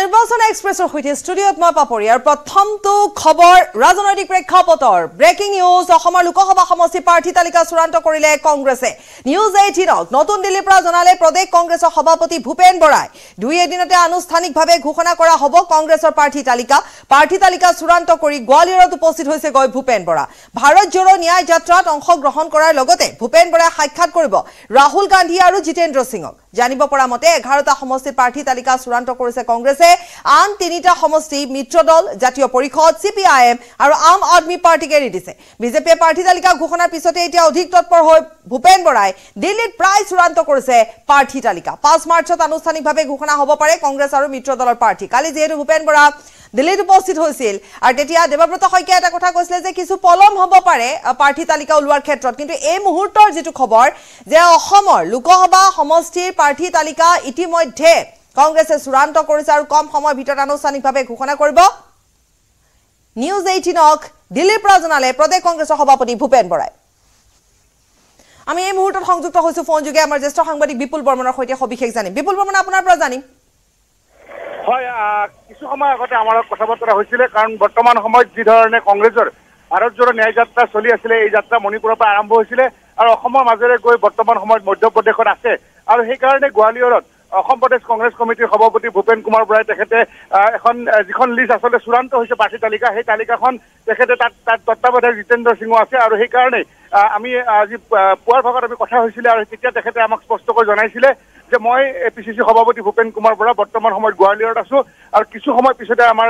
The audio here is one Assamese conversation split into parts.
নির্বাচন এক্সপ্রেসের সঙ্গে স্টুডিওত মই পাপরিয়ার প্রথমটো খবর রাজনৈতিক প্রেক্ষাপটর ব্রেকিং নিউজ লোকসভা সমষ্টি প্রার্থী তালিকা চূড়ান্ত করলে কংগ্রেসে নিউজ এইটিনক নতুন দিল্লির জানালে প্রদেশ কংগ্রেসের সভাপতি ভূপেন বরাই দুই এদিনতে আনুষ্ঠানিকভাবে ঘোষণা করা হব কংগ্রেসের প্রার্থী তালিকা প্রার্থী তালিকা চূড়ান্ত করে গোয়ালিয়রত উপস্থিত হয়েছে গৈ ভূপেন বরা ভারত জোড়ো ন্যায় যাত্রাত অংশগ্রহণ করার ভূপেন বরায় সাক্ষাৎ করব রাহুল গান্ধী আর জিতেন্দ্র সিংক জানিব পৰা মতে এঘাৰটা সমষ্টিৰ প্ৰাৰ্থী তালিকা চূড়ান্ত কৰিছে কংগ্ৰেছে আন তিনিটা সমষ্টি মিত্ৰ দল জাতীয় পৰিষদ চি পি আই এম আৰু আম আদমি পাৰ্টীক এৰি দিছে বিজেপিয়ে প্ৰাৰ্থী তালিকা ঘোষণাৰ পিছতে এতিয়া অধিক তৎপৰ হৈ ভূপেন বৰাই দিল্লীত প্ৰায় চূড়ান্ত কৰিছে প্ৰাৰ্থী তালিকা পাঁচ মাৰ্চত আনুষ্ঠানিকভাৱে ঘোষণা হ'ব পাৰে কংগ্ৰেছ আৰু মিত্ৰ দলৰ প্ৰাৰ্থী কালি যিহেতু ভূপেন বৰা দিল্লীত উপস্থিত হৈছিল আৰু তেতিয়া দেৱব্ৰত শইকীয়া এটা কথা কৈছিলে যে কিছু পলম হ'ব পাৰে প্ৰাৰ্থী তালিকা ওলোৱাৰ ক্ষেত্ৰত কিন্তু এই মুহূৰ্তৰ যিটো খবৰ যে অসমৰ লোকসভা সমষ্টিৰ প্ৰাৰ্থী তালিকা ইতিমধ্যে কংগ্ৰেছে চূড়ান্ত কৰিছে আৰু কম সময়ৰ ভিতৰত আনুষ্ঠানিকভাৱে ঘোষণা কৰিব নিউজ এইটিনক দিল্লীৰ পৰা জনালে প্ৰদেশ কংগ্ৰেছৰ সভাপতি ভূপেন বৰাই আমি এই মুহূৰ্তত সংযুক্ত হৈছোঁ ফোনযোগে আমাৰ জ্যেষ্ঠ সাংবাদিক বিপুল বৰ্মনৰ সৈতে সবিশেষ জানিম বিপুল বৰ্মন আপোনাৰ পৰা জানিম হয় কিছু সময় আগতে আমাৰ কথা বতৰা হৈছিলে কাৰণ বৰ্তমান সময়ত যিধৰণে কংগ্ৰেছৰ ভাৰতজোৰা ন্যায় যাত্ৰা চলি আছিলে এই যাত্ৰা মণিপুৰৰ পৰা আৰম্ভ হৈছিলে আৰু অসমৰ মাজেৰে গৈ বৰ্তমান সময়ত মধ্যপ্ৰদেশত আছে আৰু সেইকাৰণে গোৱালিয়ৰত অসম প্ৰদেশ কংগ্ৰেছ কমিটিৰ সভাপতি ভূপেন কুমাৰ বৰাই তেখেতে এখন যিখন লিষ্ট আচলতে চূড়ান্ত হৈছে প্ৰাৰ্থী তালিকা সেই তালিকাখন তেখেতে তাত তাত তত্বাৱধায়ক জিতেন্দ্ৰ সিঙো আছে আৰু সেইকাৰণেই আমি আজি পুৱাৰ ভাগত আমি কথা হৈছিলে আৰু তেতিয়া তেখেতে আমাক স্পষ্টকৈ জনাইছিলে যে মই এ পি চি চি সভাপতি ভূপেন কুমাৰ বৰা বৰ্তমান সময়ত গোৱালিয়ৰত আছোঁ আৰু কিছু সময় পিছতে আমাৰ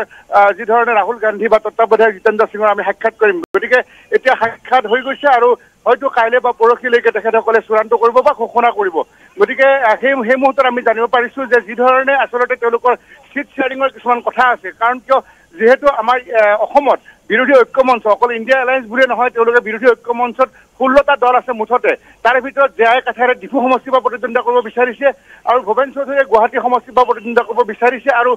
যিধৰণে ৰাহুল গান্ধী বা তত্বাৱধায়ক জিতেন্দ্ৰ সিঙৰ আমি সাক্ষাৎ কৰিম গতিকে এতিয়া সাক্ষাৎ হৈ গৈছে আৰু হয়তো কাইলৈ বা পৰহিলৈকে তেখেতসকলে চূড়ান্ত কৰিব বা ঘোষণা কৰিব গতিকে সেই সেই মুহূৰ্তত আমি জানিব পাৰিছোঁ যে যিধৰণে আচলতে তেওঁলোকৰ চিট শ্বেয়াৰিঙৰ কিছুমান কথা আছে কাৰণ কিয় যিহেতু আমাৰ অসমত বিৰোধী ঐক্য মঞ্চ অকল ইণ্ডিয়া এলায়েন্স বুলিয়ে নহয় তেওঁলোকে বিৰোধী ঐক্য মঞ্চত ষোল্লটা দল আছে মুঠতে তাৰে ভিতৰত জে আই কাঠাৰে ডিফু সমষ্টিৰ পৰা প্ৰতিদ্বন্দ্বিতা কৰিব বিচাৰিছে আৰু ভূপেন চৌধুৰীয়ে গুৱাহাটী সমষ্টিৰ পৰা প্ৰতিদ্বন্দ্বিতা কৰিব বিচাৰিছে আৰু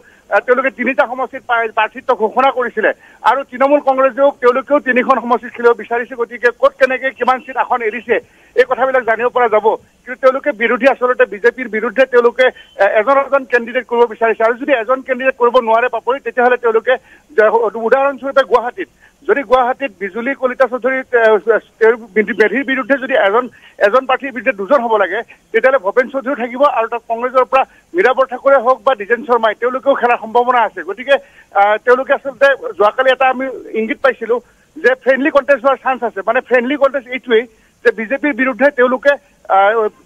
তেওঁলোকে তিনিটা সমষ্টিত প্ৰাৰ্থিত্ব ঘোষণা কৰিছিলে আৰু তৃণমূল কংগ্ৰেছেও তেওঁলোকেও তিনিখন সমষ্টিত খেলিব বিচাৰিছে গতিকে ক'ত কেনেকে কিমান চিট আসন এৰিছে এই কথাবিলাক জানিব পৰা যাব কিন্তু তেওঁলোকে বিৰোধী আচলতে বিজেপিৰ বিৰুদ্ধে তেওঁলোকে এজন এজন কেণ্ডিডেট কৰিব বিচাৰিছে আৰু যদি এজন কেণ্ডিডেট কৰিব নোৱাৰে পাপৰি তেতিয়াহ'লে তেওঁলোকে উদাহৰণস্বৰূপে গুৱাহাটীত যদি গুৱাহাটীত বিজুলী কলিতা চৌধুৰী তেওঁৰ বেধিৰ বিৰুদ্ধে যদি এজন এজন প্ৰাৰ্থীৰ বিৰুদ্ধে দুজন হ'ব লাগে তেতিয়াহ'লে ভূপেন চৌধুৰী থাকিব আৰু তাত কংগ্ৰেছৰ পৰা মীৰাবৰ ঠাকুৰে হওক বা দ্বিজেন শৰ্মাই তেওঁলোকেও খেলাৰ সম্ভাৱনা আছে গতিকে তেওঁলোকে আচলতে যোৱাকালি এটা আমি ইংগিত পাইছিলোঁ যে ফ্ৰেণ্ডলি কণ্টেষ্ট হোৱাৰ চান্স আছে মানে ফ্ৰেণ্ডলি কণ্টেষ্ট এইটোৱেই যে বিজেপিৰ বিৰুদ্ধে তেওঁলোকে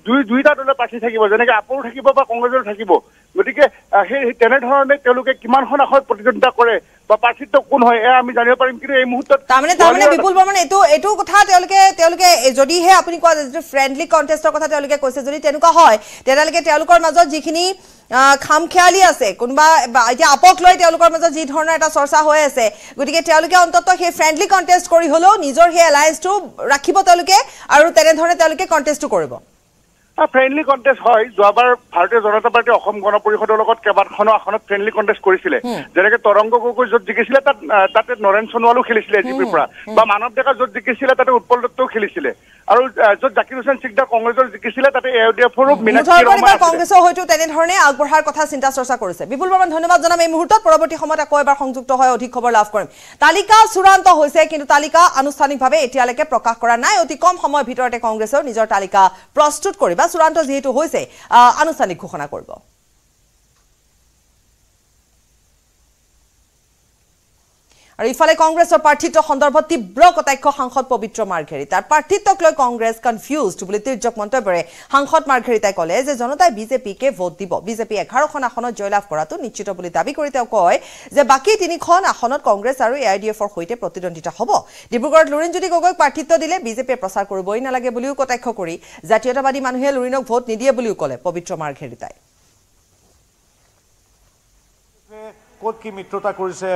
দুই দুইটা দলে প্ৰাৰ্থী থাকিব যেনেকৈ আপৰো থাকিব বা কংগ্ৰেছৰো থাকিব গতিকে সেই তেনেধৰণে তেওঁলোকে কিমানখন আসত প্ৰতিদ্বন্দ্বিতা কৰে বা প্ৰাৰ্থিত্ব কোন হয় এয়া আমি জানিব পাৰিম কিন্তু এই মুহূৰ্তত তাৰমানে বিপুল বৰ্মন এইটো এইটো কথা তেওঁলোকে তেওঁলোকে যদিহে আপুনি কোৱা যিটো ফ্ৰেণ্ডলি কণ্টেষ্টৰ কথা তেওঁলোকে কৈছে যদি তেনেকুৱা হয় তেতিয়ালৈকে তেওঁলোকৰ মাজত যিখিনি খাম খেয়ালি আছে কোনোবা এতিয়া আপক লৈ তেওঁলোকৰ মাজত যি ধৰণৰ এটা চৰ্চা হৈ আছে গতিকে তেওঁলোকে অন্ততঃ সেই ফ্ৰেণ্ডলি কণ্টেষ্ট কৰি হ'লেও নিজৰ সেই এলায়েঞ্চটো ৰাখিব তেওঁলোকে আৰু তেনেধৰণে তেওঁলোকে কণ্টেষ্টটো কৰিব ফ্ৰেণ্ডলি কণ্টেষ্ট হয় যোৱাবাৰ ভাৰতীয় জনতা পাৰ্টীয়ে অসম গণ পৰিষদৰ লগত কেইবাখনো আসনত ফ্ৰেণ্ডলি কণ্টেষ্ট কৰিছিলে যেনেকে তৰংগ গগৈ য'ত জিকিছিলে তাত তাতে নৰেন সোণোৱালো খেলিছিলে এজিপিৰ পৰা বা মানৱ ডেকা য'ত জিকিছিলে তাতে উৎপল দত্তও খেলিছিলে আৰু য'ত জাকিৰ হুছেন চিকদাৰ কংগ্ৰেছৰ জিকিছিলে তাতে এ ডি এফৰো কংগ্ৰেছৰ হৈতো তেনেধৰণে আগবঢ়াৰ কথা চিন্তা চৰ্চা কৰিছে বিপুল বৰ্মন ধন্যবাদ জনাম এই মুহূৰ্তত পৰৱৰ্তী সময়ত আকৌ এবাৰ সংযুক্ত হয় অধিক খবৰ লাভ কৰিম তালিকা চূড়ান্ত হৈছে কিন্তু তালিকা আনুষ্ঠানিকভাৱে এতিয়ালৈকে প্ৰকাশ কৰা নাই অতি কম সময়ৰ ভিতৰতে কংগ্ৰেছৰ নিজৰ তালিকা প্ৰস্তুত কৰিব চূড়ান্ত যিহেতু হৈছে আনুষ্ঠানিক ঘোষণা কৰিব আৰু ইফালে কংগ্ৰেছৰ প্ৰাৰ্থিত্ব সন্দৰ্ভত তীব্ৰ কটাক্ষ সাংসদ পবিত্ৰ মাৰ্ঘেৰী তাৰ প্ৰাৰ্থিত্বক লৈ কংগ্ৰেছ কনফিউজ বুলি তীৰ্যক মন্তব্যৰে সাংসদ মাৰ্ঘেৰীতাই ক'লে যে জনতাই বিজেপিকে ভোট দিব বিজেপি এঘাৰখন আসনত জয়লাভ কৰাটো নিশ্চিত বুলি দাবী কৰি তেওঁ কয় যে বাকী তিনিখন আসনত কংগ্ৰেছ আৰু এ আই ডি এফৰ সৈতে প্ৰতিদ্বন্দ্বিতা হ'ব ডিব্ৰুগড়ত লুৰিণজ্যোতি গগৈক প্ৰাৰ্থিত্ব দিলে বিজেপিয়ে প্ৰচাৰ কৰিবই নালাগে বুলিও কটাক্ষ কৰি জাতীয়তাবাদী মানুহে লুৰিণক ভোট নিদিয়ে বুলিও ক'লে পবিত্ৰ মাৰ্ঘেৰীতাই ক'ত কি মিত্ৰতা কৰিছে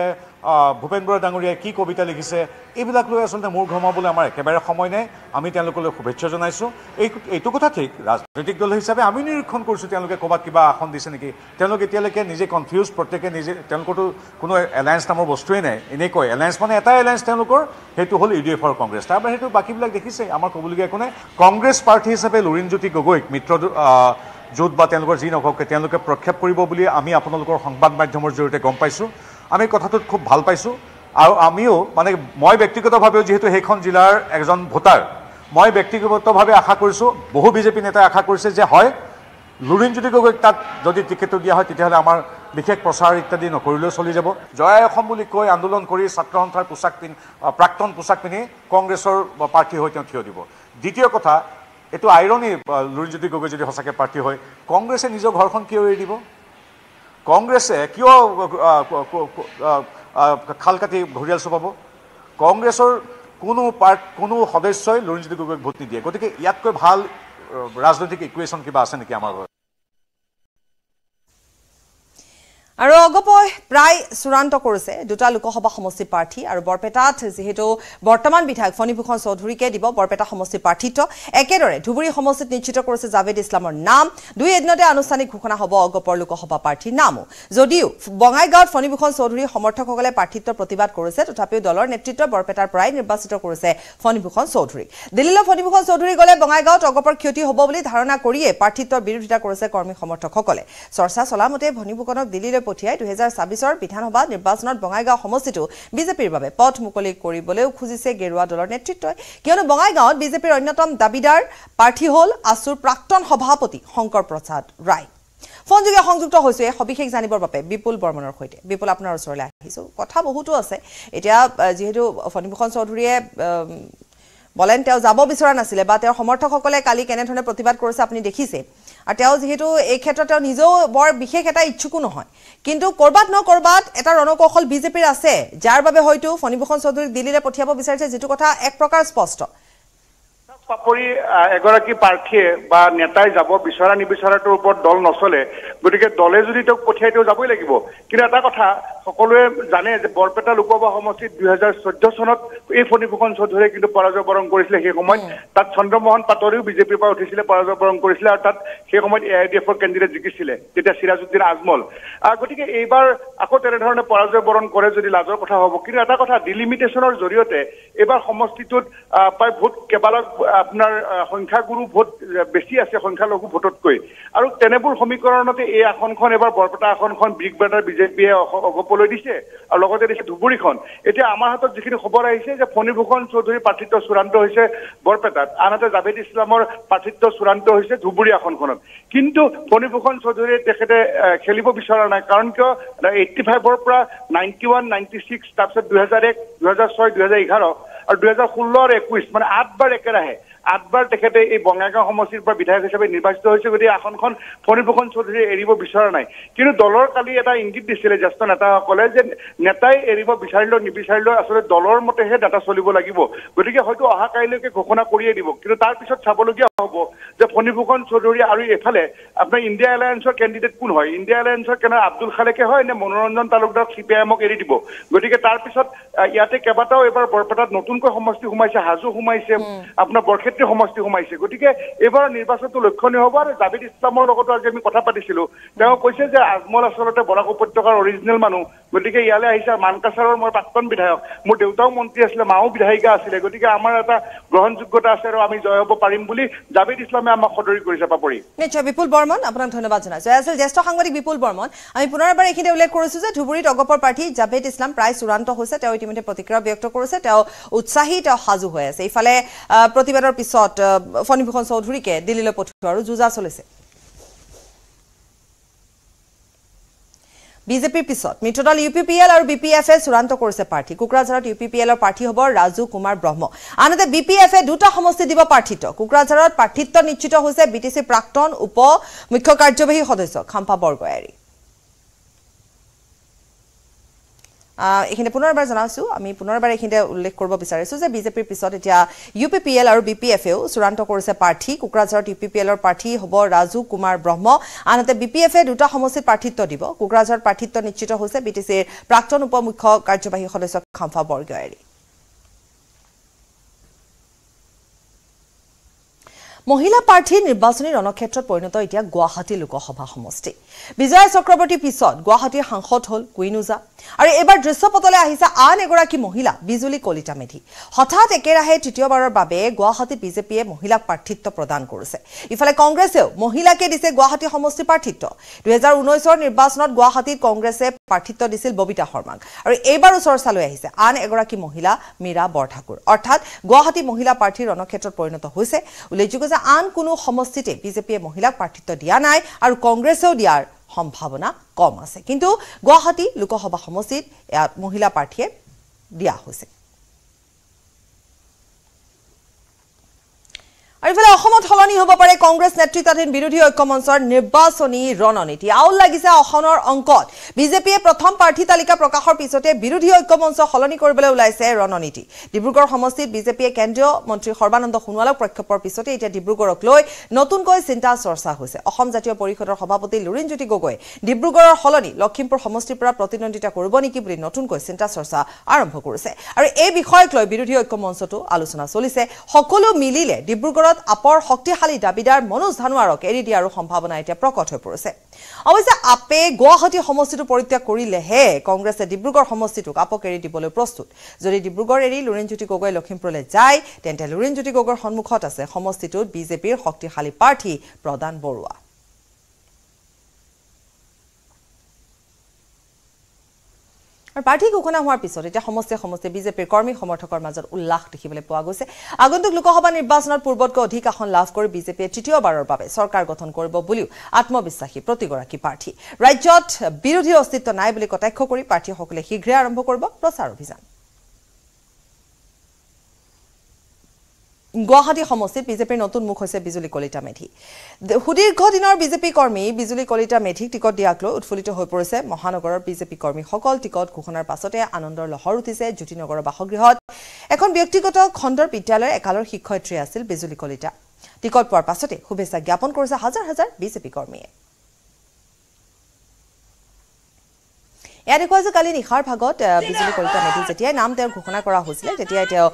ভূপেন বৰা ডাঙৰীয়াই কি কবিতা লিখিছে এইবিলাক লৈ আচলতে মূৰ ঘমাবলৈ আমাৰ একেবাৰে সময় নাই আমি তেওঁলোকলৈ শুভেচ্ছা জনাইছোঁ এই এইটো কথা ঠিক ৰাজনৈতিক দল হিচাপে আমি নিৰীক্ষণ কৰিছোঁ তেওঁলোকে ক'ৰবাত কিবা আসন দিছে নেকি তেওঁলোক এতিয়ালৈকে নিজে কনফিউজ প্ৰত্যেকে নিজে তেওঁলোকৰতো কোনো এলায়েঞ্চ নামৰ বস্তুৱে নাই এনেকৈ এলায়েঞ্চ মানে এটা এলায়েঞ্চ তেওঁলোকৰ সেইটো হ'ল ইউ ডি এফ আৰু কংগ্ৰেছ তাৰ বাহিৰে সেইটো বাকীবিলাক দেখিছে আমাৰ ক'বলগীয়া একো নাই কংগ্ৰেছ প্ৰাৰ্থী হিচাপে লুৰিণজ্যোতি গগৈক মিত্ৰ য'ত বা তেওঁলোকৰ যি নহওক তেওঁলোকে প্ৰক্ষেপ কৰিব বুলি আমি আপোনালোকৰ সংবাদ মাধ্যমৰ জৰিয়তে গম পাইছোঁ আমি কথাটোত খুব ভাল পাইছোঁ আৰু আমিও মানে মই ব্যক্তিগতভাৱেও যিহেতু সেইখন জিলাৰ এজন ভোটাৰ মই ব্যক্তিগতভাৱে আশা কৰিছোঁ বহু বিজেপি নেতাই আশা কৰিছে যে হয় লুৰিণ জ্যোতি গগৈক তাত যদি টিকেটটো দিয়া হয় তেতিয়াহ'লে আমাৰ বিশেষ প্ৰচাৰ ইত্যাদি নকৰিলেও চলি যাব জয়াই অসম বুলি কৈ আন্দোলন কৰি ছাত্ৰ সন্থাৰ পোচাক পিন্ধি প্ৰাক্তন পোচাক পিন্ধি কংগ্ৰেছৰ প্ৰাৰ্থী হৈ তেওঁ থিয় দিব দ্বিতীয় কথা এইটো আইৰণি লুৰিণজ্যোতি গগৈ যদি সঁচাকৈ প্ৰাৰ্থী হয় কংগ্ৰেছে নিজৰ ঘৰখন কিয় এৰি দিব কংগ্ৰেছে কিয় খাল কাটি ঘৰিয়াল চপাব কংগ্ৰেছৰ কোনো পাৰ্ট কোনো সদস্যই লুৰিণজ্যোতি গগৈক ভোট নিদিয়ে গতিকে ইয়াতকৈ ভাল ৰাজনৈতিক ইকুৱেশ্যন কিবা আছে নেকি আমাৰ ঘৰত আৰু অগপয় প্ৰায় চূড়ান্ত কৰিছে দুটা লোকসভা সমষ্টি প্ৰাৰ্থী আৰু বৰপেটাত যিহেতু বৰ্তমান বিধায়ক ফণীভূষণ চৌধুৰীকে দিব বৰপেটা সমষ্টিৰ প্ৰাৰ্থিত্ব একেদৰে ধুবুৰী সমষ্টিত নিশ্চিত কৰিছে জাভেদ ইছলামৰ নাম দুই এদিনতে আনুষ্ঠানিক ঘোষণা হ'ব অগপৰ লোকসভা প্ৰাৰ্থীৰ নামো যদিও বঙাইগাঁৱত ফণীভূষণ চৌধুৰীৰ সমৰ্থকসকলে প্ৰাৰ্থিত্ব প্ৰতিবাদ কৰিছে তথাপিও দলৰ নেতৃত্ব বৰপেটাৰ পৰাই নিৰ্বাচিত কৰিছে ফণীভূষণ চৌধুৰী দিল্লীলৈ ফণীভূষণ চৌধুৰী গ'লে বঙাইগাঁৱত অগপৰ ক্ষতি হ'ব বুলি ধাৰণা কৰিয়ে প্ৰাৰ্থিত্বৰ বিৰোধিতা কৰিছে কৰ্মী সমৰ্থকসকলে চৰ্চা চলামতে ফণীভূষণক দিল্লীলৈ পঠিয়াই দুহেজাৰ ছাব্বিছৰ বিধানসভা নিৰ্বাচনত বঙাইগাঁও সমষ্টিটো বিজেপিৰ বাবে পথ মুকলি কৰিবলৈও খুজিছে গেৰুৱা দলৰ নেতৃত্বই কিয়নো বঙাইগাঁৱত বিজেপিৰ অন্যতম দাবীদাৰ প্ৰাৰ্থী হ'ল আছুৰ প্ৰাক্তন সভাপতি শংকৰ প্ৰসাদ ৰায় ফোনযোগে সংযুক্ত হৈছোঁ এই সবিশেষ জানিবৰ বাবে বিপুল বৰ্মনৰ সৈতে বিপুল আপোনাৰ ওচৰলৈ আহিছোঁ কথা বহুতো আছে এতিয়া যিহেতু ফণীভূষণ চৌধুৰীয়ে বলেন তেওঁ যাব বিচৰা নাছিলে বা তেওঁৰ সমৰ্থকসকলে কালি কেনেধৰণে প্ৰতিবাদ কৰিছে আপুনি দেখিছে আৰু তেওঁ যিহেতু এই ক্ষেত্ৰত তেওঁ নিজেও বৰ বিশেষ এটা ইচ্ছুকো নহয় কিন্তু ক'ৰবাত ন ক'ৰবাত এটা ৰণকৌশল বিজেপিৰ আছে যাৰ বাবে হয়তো ফণীভূষণ চৌধুৰীক দিল্লীলৈ পঠিয়াব বিচাৰিছে যিটো কথা এক প্ৰকাৰ স্পষ্ট পাপৰি এগৰাকী প্ৰাৰ্থীয়ে বা নেতাই যাব বিচৰা নিবিচৰাটোৰ ওপৰত দল নচলে গতিকে দলে যদি তেওঁক পঠিয়াই তেওঁ যাবই লাগিব কিন্তু এটা কথা সকলোৱে জানে যে বৰপেটা লোকসভা সমষ্টিত দুহেজাৰ চৈধ্য চনত এই ফণীভূষণ চৌধুৰীয়ে কিন্তু পৰাজয় বৰণ কৰিছিলে সেই সময়ত তাত চন্দ্ৰমোহন পাটৰিও বিজেপিৰ পৰা উঠিছিলে পৰাজয় বৰণ কৰিছিলে আৰু তাত সেই সময়ত এ আই ডি এফৰ কেন্দ্ৰীয় জিকিছিলে তেতিয়া চিৰাজুদ্দিন আজমল গতিকে এইবাৰ আকৌ তেনেধৰণে পৰাজয় বৰণ কৰে যদি লাজৰ কথা হ'ব কিন্তু এটা কথা ডিলিমিটেশ্যনৰ জৰিয়তে এইবাৰ সমষ্টিটোত প্ৰায় ভোট কেইবালাখ আপোনাৰ সংখ্যাগুৰু ভোট বেছি আছে সংখ্যালঘু ভোটতকৈ আৰু তেনেবোৰ সমীকৰণতে এই আসনখন এবাৰ বৰপেটা আসনখন বিগ বেটাৰ বিজেপিয়ে অগপলৈ দিছে আৰু লগতে দিছে ধুবুৰীখন এতিয়া আমাৰ হাতত যিখিনি খবৰ আহিছে যে ফণীভূষণ চৌধুৰীৰ প্ৰাৰ্থিত্ব চূড়ান্ত হৈছে বৰপেটাত আনহাতে জাভেদ ইছলামৰ প্ৰাৰ্থিত্ব চূড়ান্ত হৈছে ধুবুৰী আসনখনত কিন্তু ফণীভূষণ চৌধুৰীয়ে তেখেতে খেলিব বিচৰা নাই কাৰণ কিয় এইটটি ফাইভৰ পৰা নাইণ্টি ওৱান নাইণ্টি ছিক্স তাৰপিছত দুহেজাৰ এক দুহেজাৰ ছয় দুহেজাৰ এঘাৰ আৰু দুহেজাৰ ষোল্ল আৰু একৈছ মানে আঠবাৰ একেৰাহে আঠবাৰ তেখেতে এই বঙাইগাঁও সমষ্টিৰ পৰা বিধায়ক হিচাপে নিৰ্বাচিত হৈছে গতিকে আসনখন ফণীভূষণ চৌধুৰী এৰিব বিচৰা নাই কিন্তু দলৰ কালি এটা ইংগিত দিছিলে জ্যেষ্ঠ নেতাসকলে যে নেতাই এৰিব বিচাৰিলেও নিবিচাৰিলেও আচলতে দলৰ মতেহে নেতা চলিব লাগিব গতিকে হয়তো অহা কাইলৈকে ঘোষণা কৰিয়ে দিব কিন্তু তাৰপিছত চাবলগীয়া হ'ব যে ফণীভূষণ চৌধুৰী আৰু এইফালে আপোনাৰ ইণ্ডিয়া এলায়েন্সৰ কেণ্ডিডেট কোন হয় ইণ্ডিয়া এলায়েন্সৰ কেন্দ্ৰ আব্দুল খালেকে হয় নে মনোৰঞ্জন তালুকদাৰক চি পি আই এমক এৰি দিব গতিকে তাৰপিছত ইয়াতে কেইবাটাও এবাৰ বৰপেটাত নতুনকৈ সমষ্টি সোমাইছে হাজো সোমাইছে আপোনাৰ বৰখে সাবিত্ৰী সমষ্টি সোমাইছে গতিকে এইবাৰৰ নিৰ্বাচনটো লক্ষণীয় হ'ব আৰু জাভেদ ইছলামৰ লগতো আজি আমি কথা পাতিছিলোঁ তেওঁ কৈছে যে আজমল আচলতে বৰাক উপত্যকাৰ অৰিজিনেল মানুহ গতিকে ইয়ালৈ আহিছে মানকাছাৰৰ মই প্ৰাক্তন বিধায়ক মোৰ দেউতাও মন্ত্ৰী আছিলে মাও বিধায়িকা আছিলে গতিকে আমাৰ এটা গ্ৰহণযোগ্যতা আছে আৰু আমি জয় হ'ব পাৰিম বুলি জাভেদ ইছলামে আমাক সদৰি কৰিছে পাপৰি নিশ্চয় বিপুল বৰ্মন আপোনাক ধন্যবাদ জনাইছো আছিল জ্যেষ্ঠ সাংবাদিক বিপুল বৰ্মন আমি পুনৰ এবাৰ এইখিনি উল্লেখ কৰিছো যে ধুবুৰীত অগপৰ প্ৰাৰ্থী জাভেদ ইছলাম প্ৰায় চূড়ান্ত হৈছে তেওঁ ইতিমধ্যে প্ৰতিক্ৰিয়া ব্যক্ত কৰিছে তেওঁ উৎসাহী তেওঁ সাজু হৈ আছে ইফালে প্ৰতিবাদৰ পিছত ফণীভূষণ চৌধুৰীকে দিল্লীলৈ পঠিয়াও আৰু যুঁজা চলিছে বিজেপিৰ পিছত মিত্ৰ দল ইউ পি পি এল আৰু বি পি এফে চূড়ান্ত কৰিছে প্ৰাৰ্থী কোকৰাঝাৰত ইউ পি পি এলৰ প্ৰাৰ্থী হ'ব ৰাজু কুমাৰ ব্ৰহ্ম আনহাতে বি পি এফে দুটা সমষ্টি দিব প্ৰাৰ্থিত্ব কোকৰাঝাৰত প্ৰাৰ্থিত্ব নিশ্চিত হৈছে বি টি চিৰ প্ৰাক্তন উপ মুখ্য কাৰ্যবাহী সদস্য খাম্পা বৰগয়াৰী এইখিনি পুনৰবাৰ জনাইছোঁ আমি পুনৰবাৰ এইখিনিতে উল্লেখ কৰিব বিচাৰিছোঁ যে বিজেপিৰ পিছত এতিয়া ইউ পি পি এল আৰু বি পি এফেও চূড়ান্ত কৰিছে প্ৰাৰ্থী কোকৰাঝাৰত ইউ পি পি এলৰ প্ৰাৰ্থী হ'ব ৰাজু কুমাৰ ব্ৰহ্ম আনহাতে বি পি এফে দুটা সমষ্টিত প্ৰাৰ্থিত্ব দিব কোকৰাঝাৰত প্ৰাৰ্থিত্ব নিশ্চিত হৈছে বি টি চিৰ প্ৰাক্তন উপ মুখ্য কাৰ্যবাহী সদস্য খাম্ফা বৰগয়াৰী মহিলা প্ৰাৰ্থীৰ নিৰ্বাচনী ৰণক্ষেত্ৰত পৰিণত এতিয়া গুৱাহাটী লোকসভা সমষ্টি বিজয় চক্ৰৱৰ্তীৰ পিছত গুৱাহাটীৰ সাংসদ হ'ল কুইনুজা আৰু এইবাৰ দৃশ্যপটলৈ আহিছে আন এগৰাকী মহিলা বিজুলী কলিতা মেধি হঠাৎ একেৰাহে তৃতীয়বাৰৰ বাবে গুৱাহাটী বিজেপিয়ে মহিলাক প্ৰাৰ্থিত্ব প্ৰদান কৰিছে ইফালে কংগ্ৰেছেও মহিলাকে দিছে গুৱাহাটী সমষ্টিৰ প্ৰাৰ্থিত্ব দুহেজাৰ ঊনৈছৰ নিৰ্বাচনত গুৱাহাটীত কংগ্ৰেছে প্ৰাৰ্থিত্ব দিছিল ববিতা শৰ্মাক আৰু এইবাৰো চৰ্চালৈ আহিছে আন এগৰাকী মহিলা মীৰা বৰঠাকুৰ অৰ্থাৎ গুৱাহাটী মহিলা প্ৰাৰ্থীৰ ৰণক্ষেত্ৰত পৰিণত হৈছে উল্লেখযোগ্য যে আন কোনো সমষ্টিতে বিজেপিয়ে মহিলাক প্ৰাৰ্থিত্ব দিয়া নাই আৰু কংগ্ৰেছেও দিয়াৰ সম্ভাৱনা কম আছে কিন্তু গুৱাহাটী লোকসভা সমষ্টিত ইয়াত মহিলা প্ৰাৰ্থীয়ে দিয়া হৈছে আৰু অসমত সলনি হ'ব পাৰে কংগ্ৰেছ নেতৃত্বাধীন বিৰোধী ঐক্য মঞ্চৰ নিৰ্বাচনী ৰণনীতি আউল লাগিছে অসমৰ অংকত বিজেপিয়ে প্ৰথম প্ৰাৰ্থী তালিকা প্ৰকাশৰ পিছতে বিৰোধী ঐক্য মঞ্চ সলনি কৰিবলৈ ওলাইছে ৰণনীতি ডিব্ৰুগড় সমষ্টিত বিজেপিয়ে কেন্দ্ৰীয় মন্ত্ৰী সৰ্বানন্দ সোণোৱালক প্ৰক্ষেপৰ পিছতে এতিয়া ডিব্ৰুগড়ক লৈ নতুনকৈ চিন্তা চৰ্চা হৈছে অসম জাতীয় পৰিষদৰ সভাপতি লুৰিণজ্যোতি গগৈয়ে ডিব্ৰুগড়ৰ সলনি লখিমপুৰ সমষ্টিৰ পৰা প্ৰতিদ্বন্দ্বিতা কৰিব নেকি বুলি নতুনকৈ চিন্তা চৰ্চা আৰম্ভ কৰিছে আৰু এই বিষয়ক লৈ বিৰোধী ঐক্য মঞ্চতো আলোচনা চলিছে সকলো মিলিলে ডিব্ৰুগড়ত ভিতৰত আপৰ শক্তিশালী দাবীদাৰ মনোজ ধানোৱাৰক এৰি দিয়াৰো সম্ভাৱনা এতিয়া প্ৰকট হৈ পৰিছে অৱশ্যে আপে গুৱাহাটী সমষ্টিটো পৰিত্যাগ কৰিলেহে কংগ্ৰেছে ডিব্ৰুগড় সমষ্টিটোক আপক এৰি দিবলৈ প্ৰস্তুত যদি ডিব্ৰুগড় এৰি লুৰিণজ্যোতি গগৈ লখিমপুৰলৈ যায় তেন্তে লুৰিণজ্যোতি গগৈৰ সন্মুখত আছে সমষ্টিটোত বিজেপিৰ শক্তিশালী প্ৰাৰ্থী প্ৰদান বৰুৱা আৰু প্ৰাৰ্থী ঘোষণা হোৱাৰ পিছত এতিয়া সমষ্টি সমষ্টি বিজেপিৰ কৰ্মী সমৰ্থকৰ মাজত উল্লাস দেখিবলৈ পোৱা গৈছে আগন্তুক লোকসভা নিৰ্বাচনত পূৰ্বতকৈ অধিক আসন লাভ কৰি বিজেপিয়ে তৃতীয়বাৰৰ বাবে চৰকাৰ গঠন কৰিব বুলিও আত্মবিশ্বাসী প্ৰতিগৰাকী প্ৰাৰ্থী ৰাজ্যত বিৰোধীৰ অস্তিত্ব নাই বুলি কটাক্ষ কৰি প্ৰাৰ্থীসকলে শীঘ্ৰে আৰম্ভ কৰিব প্ৰচাৰ অভিযান গুৱাহাটী সমষ্টিত বিজেপিৰ নতুন মুখ হৈছে বিজুলী কলিতা মেধি সুদীৰ্ঘ দিনৰ বিজেপি কৰ্মী বিজুলী কলিতা মেধিক টিকট দিয়াক লৈ উৎফুল্লিত হৈ পৰিছে মহানগৰৰ বিজেপি কৰ্মীসকল টিকট ঘোষণাৰ পাছতে আনন্দৰ লহৰ উঠিছে জ্যোতিনগৰৰ বাসগৃহত এখন ব্যক্তিগত খণ্ডৰ বিদ্যালয়ৰ একালৰ শিক্ষয়িত্ৰী আছিল বিজুলী কলিতা টিকট পোৱাৰ পাছতে শুভেচ্ছা জ্ঞাপন কৰিছে হাজাৰ হাজাৰ বিজেপি কৰ্মীয়ে এয়া দেখুৱা যে কালি নিশাৰ ভাগত বিজেপি কলিতা মেধি যেতিয়াই নাম তেওঁৰ ঘোষণা কৰা হৈছিলে তেতিয়াই তেওঁ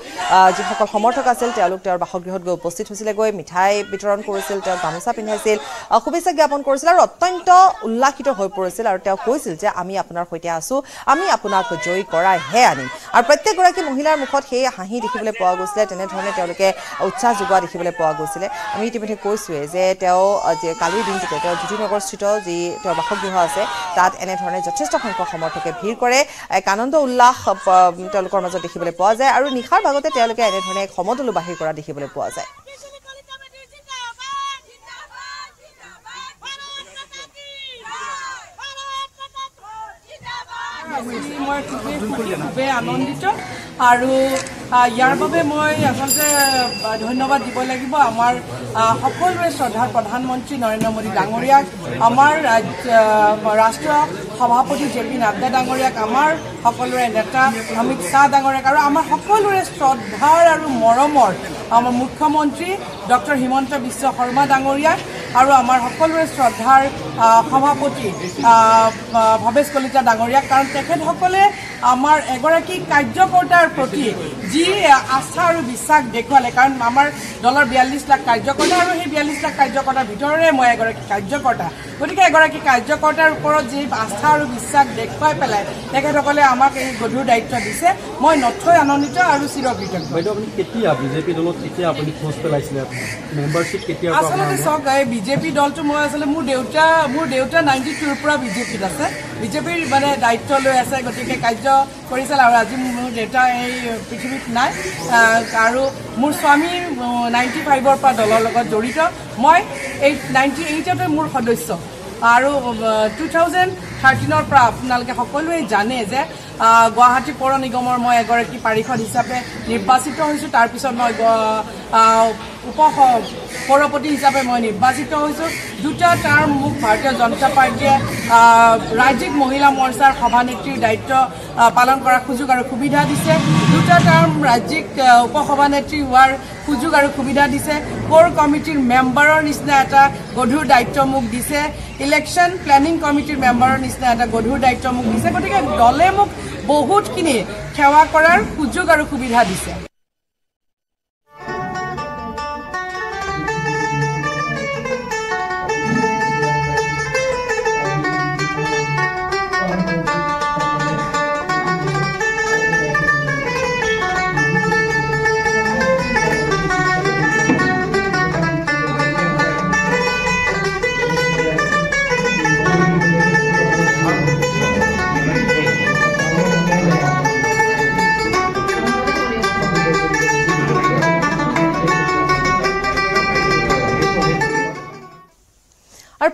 যিসকল সমৰ্থক আছিল তেওঁলোক তেওঁৰ বাসগৃহত গৈ উপস্থিত হৈছিলে গৈ মিঠাই বিতৰণ কৰিছিল তেওঁ গামোচা পিন্ধাইছিল শুভেচ্ছা জ্ঞাপন কৰিছিল আৰু অত্যন্ত উল্লাসিত হৈ পৰিছিল আৰু তেওঁ কৈছিল যে আমি আপোনাৰ সৈতে আছোঁ আমি আপোনাক জয়ী কৰাইহে আনিম আৰু প্ৰত্যেকগৰাকী মহিলাৰ মুখত সেই হাঁহি দেখিবলৈ পোৱা গৈছিলে তেনেধৰণে তেওঁলোকে উৎসাহ যোগোৱা দেখিবলৈ পোৱা গৈছিলে আমি ইতিমধ্যে কৈছোৱে যে তেওঁ যে কালিৰ দিনটোতে তেওঁ জ্যোতিনগৰস্থিত যি তেওঁৰ বাসগৃহ আছে তাত এনেধৰণে যথেষ্ট সংখ্যক সমৰ্থকে ভিৰ কৰে এক আনন্দ উল্লাস তেওঁলোকৰ মাজত দেখিবলৈ পোৱা যায় আৰু নিশাৰ ভাগতে তেওঁলোকে এনেধৰণে এক সমদলো বাহিৰ কৰা দেখিবলৈ পোৱা যায় মই খুবেই আনন্দিত আৰু ইয়াৰ বাবে মই আচলতে ধন্যবাদ দিব লাগিব আমাৰ সকলোৰে শ্ৰদ্ধাৰ প্ৰধানমন্ত্ৰী নৰেন্দ্ৰ মোদী ডাঙৰীয়াক আমাৰ ৰাষ্ট্ৰীয় সভাপতি জে পি নাড্ডা ডাঙৰীয়াক আমাৰ সকলোৰে নেতা অমিত শ্বাহ ডাঙৰীয়াক আৰু আমাৰ সকলোৰে শ্ৰদ্ধাৰ আৰু মৰমৰ আমাৰ মুখ্যমন্ত্ৰী ডক্টৰ হিমন্ত বিশ্ব শৰ্মা ডাঙৰীয়াক আৰু আমাৰ সকলোৰে শ্ৰদ্ধাৰ সভাপতি ভৱেশ কলিতা ডাঙৰীয়াক কাৰণ তেখেতসকলে আমাৰ এগৰাকী কাৰ্যকৰ্তাৰ প্ৰতি আশাৰ বিশ্বাস দেখুৱালে কাৰণ আমাৰ দলৰ বিয়াল্লিছ লাখ কাৰ্যকৰ্তা আৰু সেই বিয়াল্লিছ লাখ কাৰ্যকৰ্তাৰ ভিতৰৰে মই এগৰাকী কাৰ্যকৰ্তা গতিকে এগৰাকী কাৰ্যকৰ্তাৰ ওপৰত যি আস্থা আৰু বিশ্বাস দেখুৱাই পেলাই তেখেতসকলে আমাক এই গধুৰ দায়িত্ব দিছে মই নথৈ আনন্দিত আৰু চিৰকৃতজ্ঞ বাইদেউ আপুনি কেতিয়া বিজেপি দলত কেতিয়া আপুনি খোজ পেলাইছিলে আচলতে চাওক এই বিজেপি দলটো মই আচলতে মোৰ দেউতা মোৰ দেউতা নাইণ্টি টুৰ পৰা বিজেপিত আছে বিজেপিৰ মানে দায়িত্ব লৈ আছে গতিকে কাৰ্য কৰিছিল আৰু আজি মোৰ দেউতা এই পৃথিৱীত নাই আৰু মোৰ স্বামী নাইণ্টি ফাইভৰ পৰা দলৰ লগত জড়িত মই এই নাইণ্টি এইটতে মোৰ সদস্য আৰু টু থাউজেণ্ড থাৰ্টিনৰ পৰা আপোনালোকে সকলোৱে জানে যে গুৱাহাটী পৌৰ নিগমৰ মই এগৰাকী পাৰিষদ হিচাপে নিৰ্বাচিত হৈছোঁ তাৰপিছত মই উপ সভাপতি হিচাপে মই নিৰ্বাচিত হৈছোঁ দুটা টাৰ্ম মোক ভাৰতীয় জনতা পাৰ্টীয়ে ৰাজ্যিক মহিলা মৰ্চাৰ সভানেত্ৰীৰ দায়িত্ব পালন কৰাৰ সুযোগ আৰু সুবিধা দিছে দুটা টাৰ্ম ৰাজ্যিক উপ উপসভানেত্ৰী হোৱাৰ সুযোগ আৰু সুবিধা দিছে কৰ কমিটিৰ মেম্বাৰৰ নিচিনা এটা গধুৰ দায়িত্ব মোক দিছে ইলেকশ্যন প্লেনিং কমিটিৰ মেম্বাৰৰ নিচিনা এটা গধুৰ দায়িত্ব মোক দিছে গতিকে দলে মোক বহুতখিনি সেৱা কৰাৰ সুযোগ আৰু সুবিধা দিছে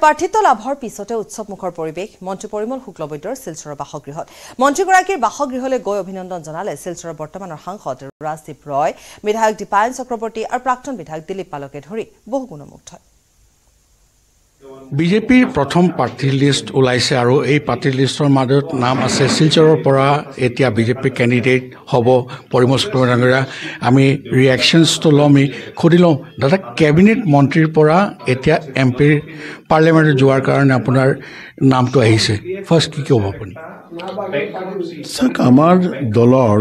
প্ৰাৰ্থিত্ব লাভৰ পিছতে উৎসৱমুখৰ পৰিৱেশ মন্ত্ৰী পৰিমল শুক্লবৈদ্যৰ শিলচৰৰ বাসগৃহত মন্ত্ৰীগৰাকীৰ বাসগৃহলৈ গৈ অভিনন্দন জনালে শিলচৰৰ বৰ্তমানৰ সাংসদ ৰাজদ্বীপ ৰয় বিধায়ক দীপায়ন চক্ৰৱৰ্তী আৰু প্ৰাক্তন বিধায়ক দিলীপ পালকে ধৰি বহু গুণমুগ্ধ হয় বিজেপিৰ প্ৰথম পাৰ্টি লিষ্ট ওলাইছে আৰু এই পাৰ্টি লিষ্টৰ মাজত নাম আছে শিলচৰৰ পৰা এতিয়া বিজেপি কেণ্ডিডেট হ'ব পৰিমল কুমাৰ ডাঙৰীয়া আমি ৰিয়েকশ্যনছটো লওঁ আমি সুধি লওঁ দাদা কেবিনেট মন্ত্ৰীৰ পৰা এতিয়া এম পিৰ পাৰ্লিয়ামেণ্টত যোৱাৰ কাৰণে আপোনাৰ নামটো আহিছে ফাৰ্ষ্ট কি ক'ব আপুনি চাওক আমাৰ দলৰ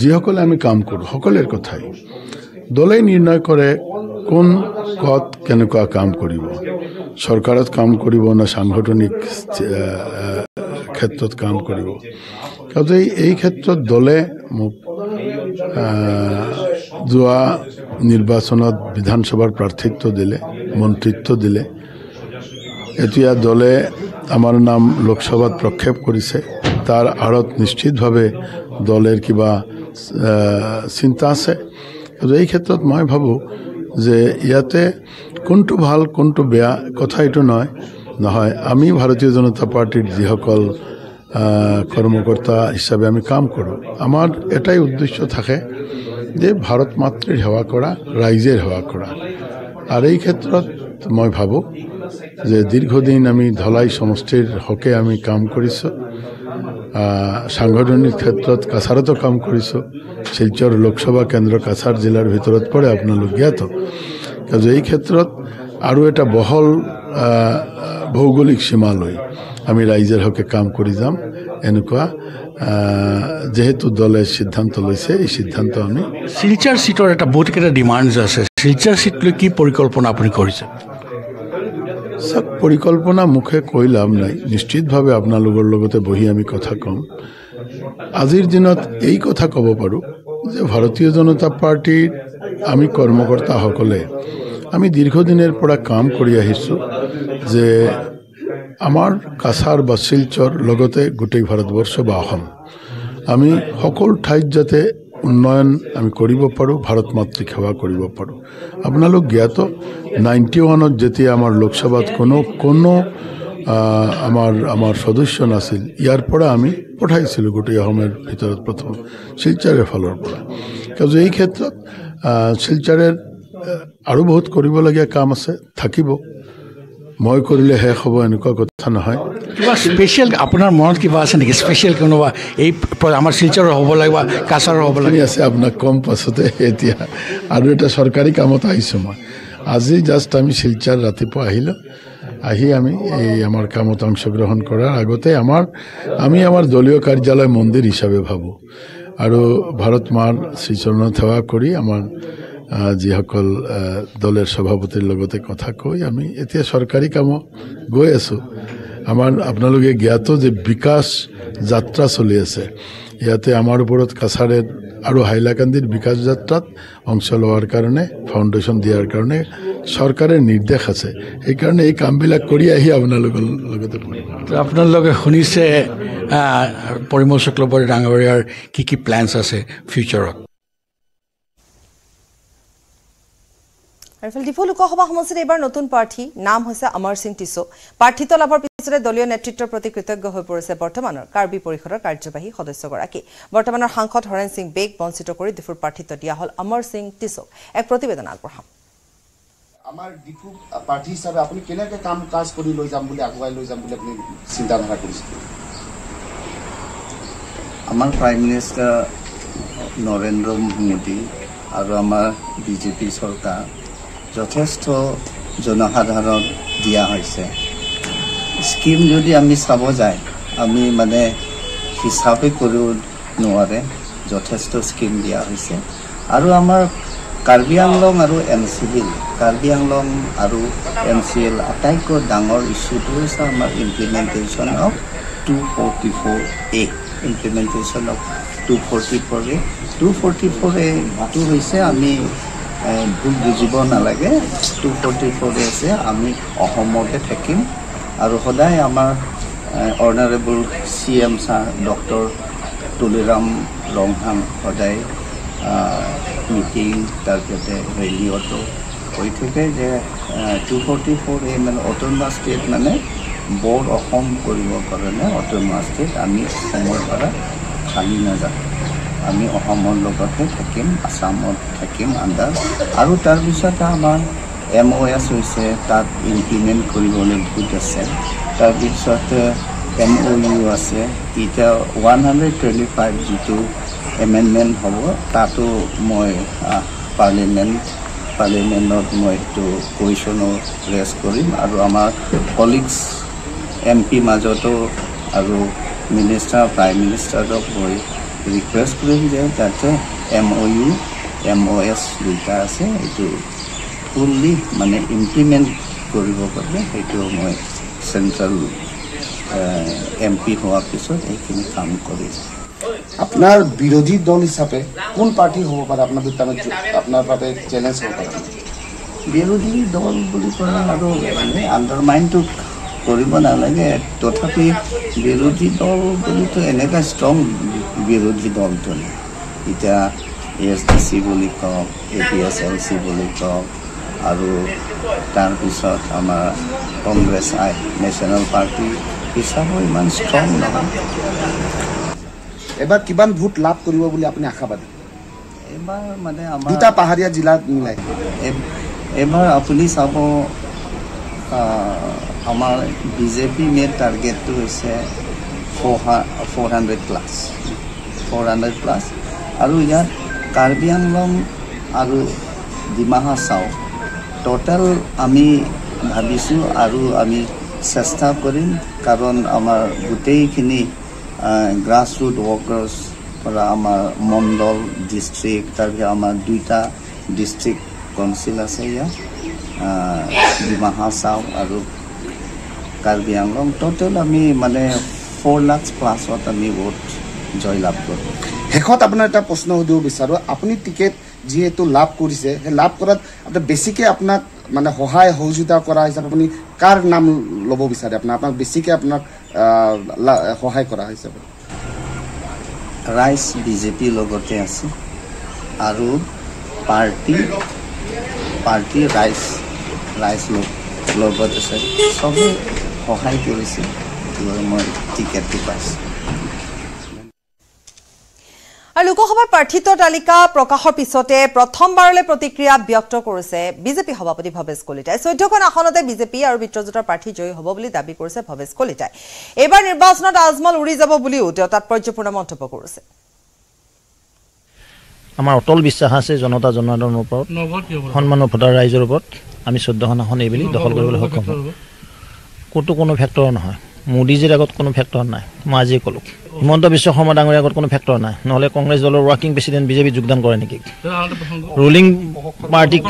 যিসকলে আমি কাম কৰোঁ সকলোৰে কথাই দলে নিৰ্ণয় কৰে কোন কত কেনেকুৱা কাম কৰিব চৰকাৰত কাম কৰিব নে সাংগঠনিক ক্ষেত্ৰত কাম কৰিব গতিকে এই ক্ষেত্ৰত দলে মোক যোৱা নিৰ্বাচনত বিধানসভাৰ প্ৰাৰ্থিত্ব দিলে মন্ত্ৰিত্ব দিলে এতিয়া দলে আমাৰ নাম লোকসভাত প্ৰক্ষেপ কৰিছে তাৰ আঁৰত নিশ্চিতভাৱে দলৰ কিবা চিন্তা আছে গতিকে এই ক্ষেত্ৰত মই ভাবোঁ যে ইয়াতে কোনটো ভাল কোনটো বেয়া কথা এইটো নহয় নহয় আমি ভাৰতীয় জনতা পাৰ্টীৰ যিসকল কৰ্মকৰ্তা হিচাপে আমি কাম কৰোঁ আমাৰ এটাই উদ্দেশ্য থাকে যে ভাৰত মাতৃৰ সেৱা কৰা ৰাইজেৰ সেৱা কৰা আৰু এই ক্ষেত্ৰত মই ভাবোঁ যে দীৰ্ঘদিন আমি ধলাই সমষ্টিৰ হকে আমি কাম কৰিছোঁ সাংগঠনিক ক্ষেত্ৰত কাছাৰতো কাম কৰিছোঁ শিলচৰ লোকসভা কেন্দ্ৰ কাছাৰ জিলাৰ ভিতৰত পৰে আপোনালোক জ্ঞাত কিন্তু এই ক্ষেত্ৰত আৰু এটা বহল ভৌগোলিক সীমালৈ আমি ৰাইজৰ হকে কাম কৰি যাম এনেকুৱা যিহেতু দলে সিদ্ধান্ত লৈছে এই সিদ্ধান্ত আমি শিলচৰ চিটৰ এটা বহুতকেইটা ডিমাণ্ডছ আছে শিলচৰ চিট লৈ কি পৰিকল্পনা আপুনি কৰিছে চাওক পৰিকল্পনা মুখে কৈ লাভ নাই নিশ্চিতভাৱে আপোনালোকৰ লগতে বহি আমি কথা ক'ম আজিৰ দিনত এই কথা ক'ব পাৰোঁ যে ভাৰতীয় জনতা পাৰ্টীৰ আমি কৰ্মকৰ্তাসকলে আমি দীৰ্ঘদিনৰ পৰা কাম কৰি আহিছোঁ যে আমাৰ কাছাৰ বা শিলচৰ লগতে গোটেই ভাৰতবৰ্ষ বা অসম আমি সকলো ঠাইত যাতে উন্নয়ন আমি কৰিব পাৰোঁ ভাৰত মাতৃক সেৱা কৰিব পাৰোঁ আপোনালোক জ্ঞাত নাইণ্টি ওৱানত যেতিয়া আমাৰ লোকসভাত কোনো কোনো আমাৰ আমাৰ সদস্য নাছিল ইয়াৰ পৰা আমি পঠাইছিলোঁ গোটেই অসমৰ ভিতৰত প্ৰথম শিলচাৰে ফালৰ পৰা কিয় এই ক্ষেত্ৰত শিলচাৰে আৰু বহুত কৰিবলগীয়া কাম আছে থাকিব মই কৰিলে শেষ হ'ব এনেকুৱা কথা কথা নহয় কিবা স্পেচিয়েল আপোনাৰ মনত কিবা আছে নেকি স্পেচিয়েল কোনোবা এই আমাৰ শিলচৰৰ হ'ব লাগিব কাছাৰৰ হ'ব লাগে আছে আপোনাক কম পাছতে এতিয়া আৰু এটা চৰকাৰী কামত আহিছোঁ মই আজি জাষ্ট আমি শিলচৰ ৰাতিপুৱা আহিলোঁ আহি আমি এই আমাৰ কামত অংশগ্ৰহণ কৰাৰ আগতে আমাৰ আমি আমাৰ দলীয় কাৰ্যালয় মন্দিৰ হিচাপে ভাবোঁ আৰু ভাৰত মাৰ শ্ৰীচৰণত সেৱা কৰি আমাৰ যিসকল দলের সভাপতির লগতে কথা কই আমি এতিয়া সরকারি কাম গৈ আছো আমার আপনাদের জ্ঞাত যে বিকাশ যাত্রা চলি আছে ইয়াতে আমার উপর কাছাড়ের আর হাইলাকান্দির বিকাশ যাত্রাত অংশ লওয়ার কারণে ফাউন্ডেশন দিয়ার কারণে সরকারের নির্দেশ আছে এই কারণে এই কামবিল করে আহি আপনার আপনার শুনেছে পরিমল শুক্লবর ডাঙরিয়ার কি কি প্ল্যানস আছে ফিউচারত ডিফু লোকসভা সমষ্টিত এইবাৰ নতুন প্ৰাৰ্থী নাম হৈছে অমৰ সিং টিছো প্ৰাৰ্থিত্ব লাভৰ পিছতে দলীয় নেতৃত্বৰ প্ৰতি কৃতজ্ঞ হৈ পৰিছে বৰ্তমানৰ কাৰ্বি পৰিষদৰ কাৰ্যবাহী সদস্যগৰাকী বৰ্তমানৰ সাংসদ হৰেণ সিং বেগ বঞ্চিত কৰি ডিফুৰ প্ৰাৰ্থিত্ব দিয়া হ'ল অমৰ সিং টিছোক এক প্ৰতিবেদন আগবঢ়াম আমাৰ ডিফু প্ৰাৰ্থী হিচাপে আপুনি কেনেকৈ কাম কাজ কৰি লৈ যাম বুলি আগুৱাই লৈ যাম বুলি আপুনি চিন্তাধাৰা কৰিছে আমাৰ প্ৰাইম মিনিষ্টাৰ নৰেন্দ্ৰ মোদী আৰু আমাৰ বিজেপি চৰকাৰ যথেষ্ট জনসাধাৰণক দিয়া হৈছে স্কীম যদি আমি চাব যায় আমি মানে হিচাপে কৰিব নোৱাৰে যথেষ্ট স্কীম দিয়া হৈছে আৰু আমাৰ কাৰ্বি আংলং আৰু N C L Karbi Anglong আৰু এন চি এল আটাইতকৈ ডাঙৰ ইছ্যুটো হৈছে আমাৰ implementation of two forty four A implementation of two forty four A two forty four এটো হৈছে আমি ভুল বুজিব নালাগে টু ফৰ্টি ফ'ৰ আছে আমি অসমতে থাকিম আৰু সদায় আমাৰ honourable C M sir doctor Tuliram Ronghang সদায় মিটিং তাৰপিছতে ৰেলী অটো কৈ থাকে যে টু ফৰ্টি ফ'ৰ এই মানে অট'নমাছ ষ্টেট মানে বৰ অসম কৰিবৰ কাৰণে অট'নমাছ ষ্টেট আমি অসমৰ পৰা খালি নাযাওঁ আমি অসমৰ লগতে থাকিম আছামত থাকিম আণ্ডাৰ আৰু তাৰপিছতে আমাৰ এম অ' এছ হৈছে তাত ইমপ্লিমেণ্ট কৰিবলৈ গোট আছে তাৰপিছতে এম uh, অ' ইউ আছে এতিয়া ওৱান হাণ্ড্ৰেড টুৱেণ্টি ফাইভ যিটো এমেণ্ডমেণ্ট হ'ব তাতো মই পাৰ্লিমেণ্ট পাৰ্লিমেণ্টত মই সেইটো কুৱেশ্যনো ৰেজ কৰিম আৰু আমাৰ কলিগছ এম পি মাজতো আৰু মিনিষ্টাৰ প্ৰাইম মিনিষ্টাৰক মই ৰিকুৱেষ্ট কৰি আহিলে তাতে M O' U M O' S দুটা আছে এইটো ফুল্লি মানে ইমপ্লিমেণ্ট কৰিব পাৰিলে সেইটো মই চেণ্ট্ৰেল এম পি হোৱাৰ পিছত এইখিনি কাম কৰি আপোনাৰ বিৰোধী দল হিচাপে কোন পাৰ্টি হ'ব পাৰে আপোনাৰ দুটা আপোনাৰ বাবে চেলেঞ্জ হ'ব পাৰে বিৰোধী দল বুলি ক'লে আৰু আণ্ডাৰমাইণ্ডটোক কৰিব নালাগে তথাপি বিৰোধী দল বুলিতো এনেকুৱা ষ্ট্ৰং বিৰোধী দলটো নাই এতিয়া এ এছ ডি চি বুলি কওক A P S L C বুলি কওক আৰু তাৰপিছত আমাৰ কংগ্ৰেছ আই নেশ্যনেল পাৰ্টি হিচাপে ইমান ষ্ট্ৰং নহয় এবাৰ কিমান ভোট লাভ কৰিব বুলি আপুনি আশাবাদী এবাৰ মানে আমাৰ দুটা পাহাৰীয়া জিলাত মিলাই এবাৰ আপুনি চাব আমাৰ বিজেপি মেইন টাৰ্গেটটো হৈছে four four hundred plus four hundred plus আৰু ইয়াত কাৰ্বি আংলং আৰু ডিমাহা চাওঁ ট'টেল আমি ভাবিছোঁ আৰু আমি চেষ্টা কৰিম কাৰণ আমাৰ গোটেইখিনি গ্ৰাছৰুট ৱৰ্কাৰ্ছ পৰা আমাৰ মণ্ডল ডিষ্ট্ৰিক্ট তাৰপিছত আমাৰ দুইটা ডিষ্ট্ৰিক্ট কাউঞ্চিল আছে ইয়াত ডিমাহা চাওঁ আৰু কাৰ্বি আংলং টোটেল আমি মানে ফ'ৰ লাখ প্লাছত আমি বহুত জয়লাভ কৰোঁ শেষত আপোনাৰ এটা প্ৰশ্ন সুধিব বিচাৰোঁ আপুনি টিকেট যিহেতু লাভ কৰিছে সেই লাভ কৰাত আপোনাৰ বেছিকৈ আপোনাক মানে সহায় সহযোগিতা কৰা হিচাপে আপুনি কাৰ নাম ল'ব বিচাৰে আপোনাৰ আপোনাক বেছিকৈ আপোনাক সহায় কৰা হিচাপে ৰাইজ বি জে পিৰ লগতে আছে আৰু পাৰ্টি পাৰ্টি ৰাইজ ৰাইজ লগত আছে চবেই সহায় কৰিছিল আৰু লোকসভাৰ প্ৰাৰ্থিত্ব তালিকা প্ৰকাশৰ পিছতে প্ৰথমবাৰলৈ প্ৰতিক্ৰিয়া ব্যক্ত কৰিছে বিজেপি সভাপতি ভৱেশ কলিতাই চৈধ্যখন আসনতে বিজেপি আৰু মিত্ৰজোঁটৰ প্ৰাৰ্থী জয়ী হ'ব বুলি দাবী কৰিছে ভৱেশ কলিতাই এইবাৰ নিৰ্বাচনত আজমল উৰি যাব বুলিও তেওঁ তাৎপৰ্যপূৰ্ণ মন্তব্য কৰিছে আমাৰ অটল বিশ্বাস আছে জনতা জনাৰ্দনৰ ওপৰত সন্মানৰ ভোটাৰ ৰাইজৰ ওপৰত আমি চৈধ্যখন আসন এইবুলি দখল কৰিবলৈ সক্ষম হ'ম ক'তো কোনো ফেক্টৰ নহয় মোদীজীৰ আগত কোনো ফেক্টৰ নাই মই আজিয়ে ক'লোঁ হিমন্ত বিশ্ব শৰ্মা ডাঙৰীয়া আগত কোনো ফেক্টৰ নাই নহ'লে কংগ্ৰেছ দলৰ ৱৰ্কিং প্ৰেচিডেণ্ট বিজেপি যোগদান কৰে নেকি ৰুলিং পাৰ্টিক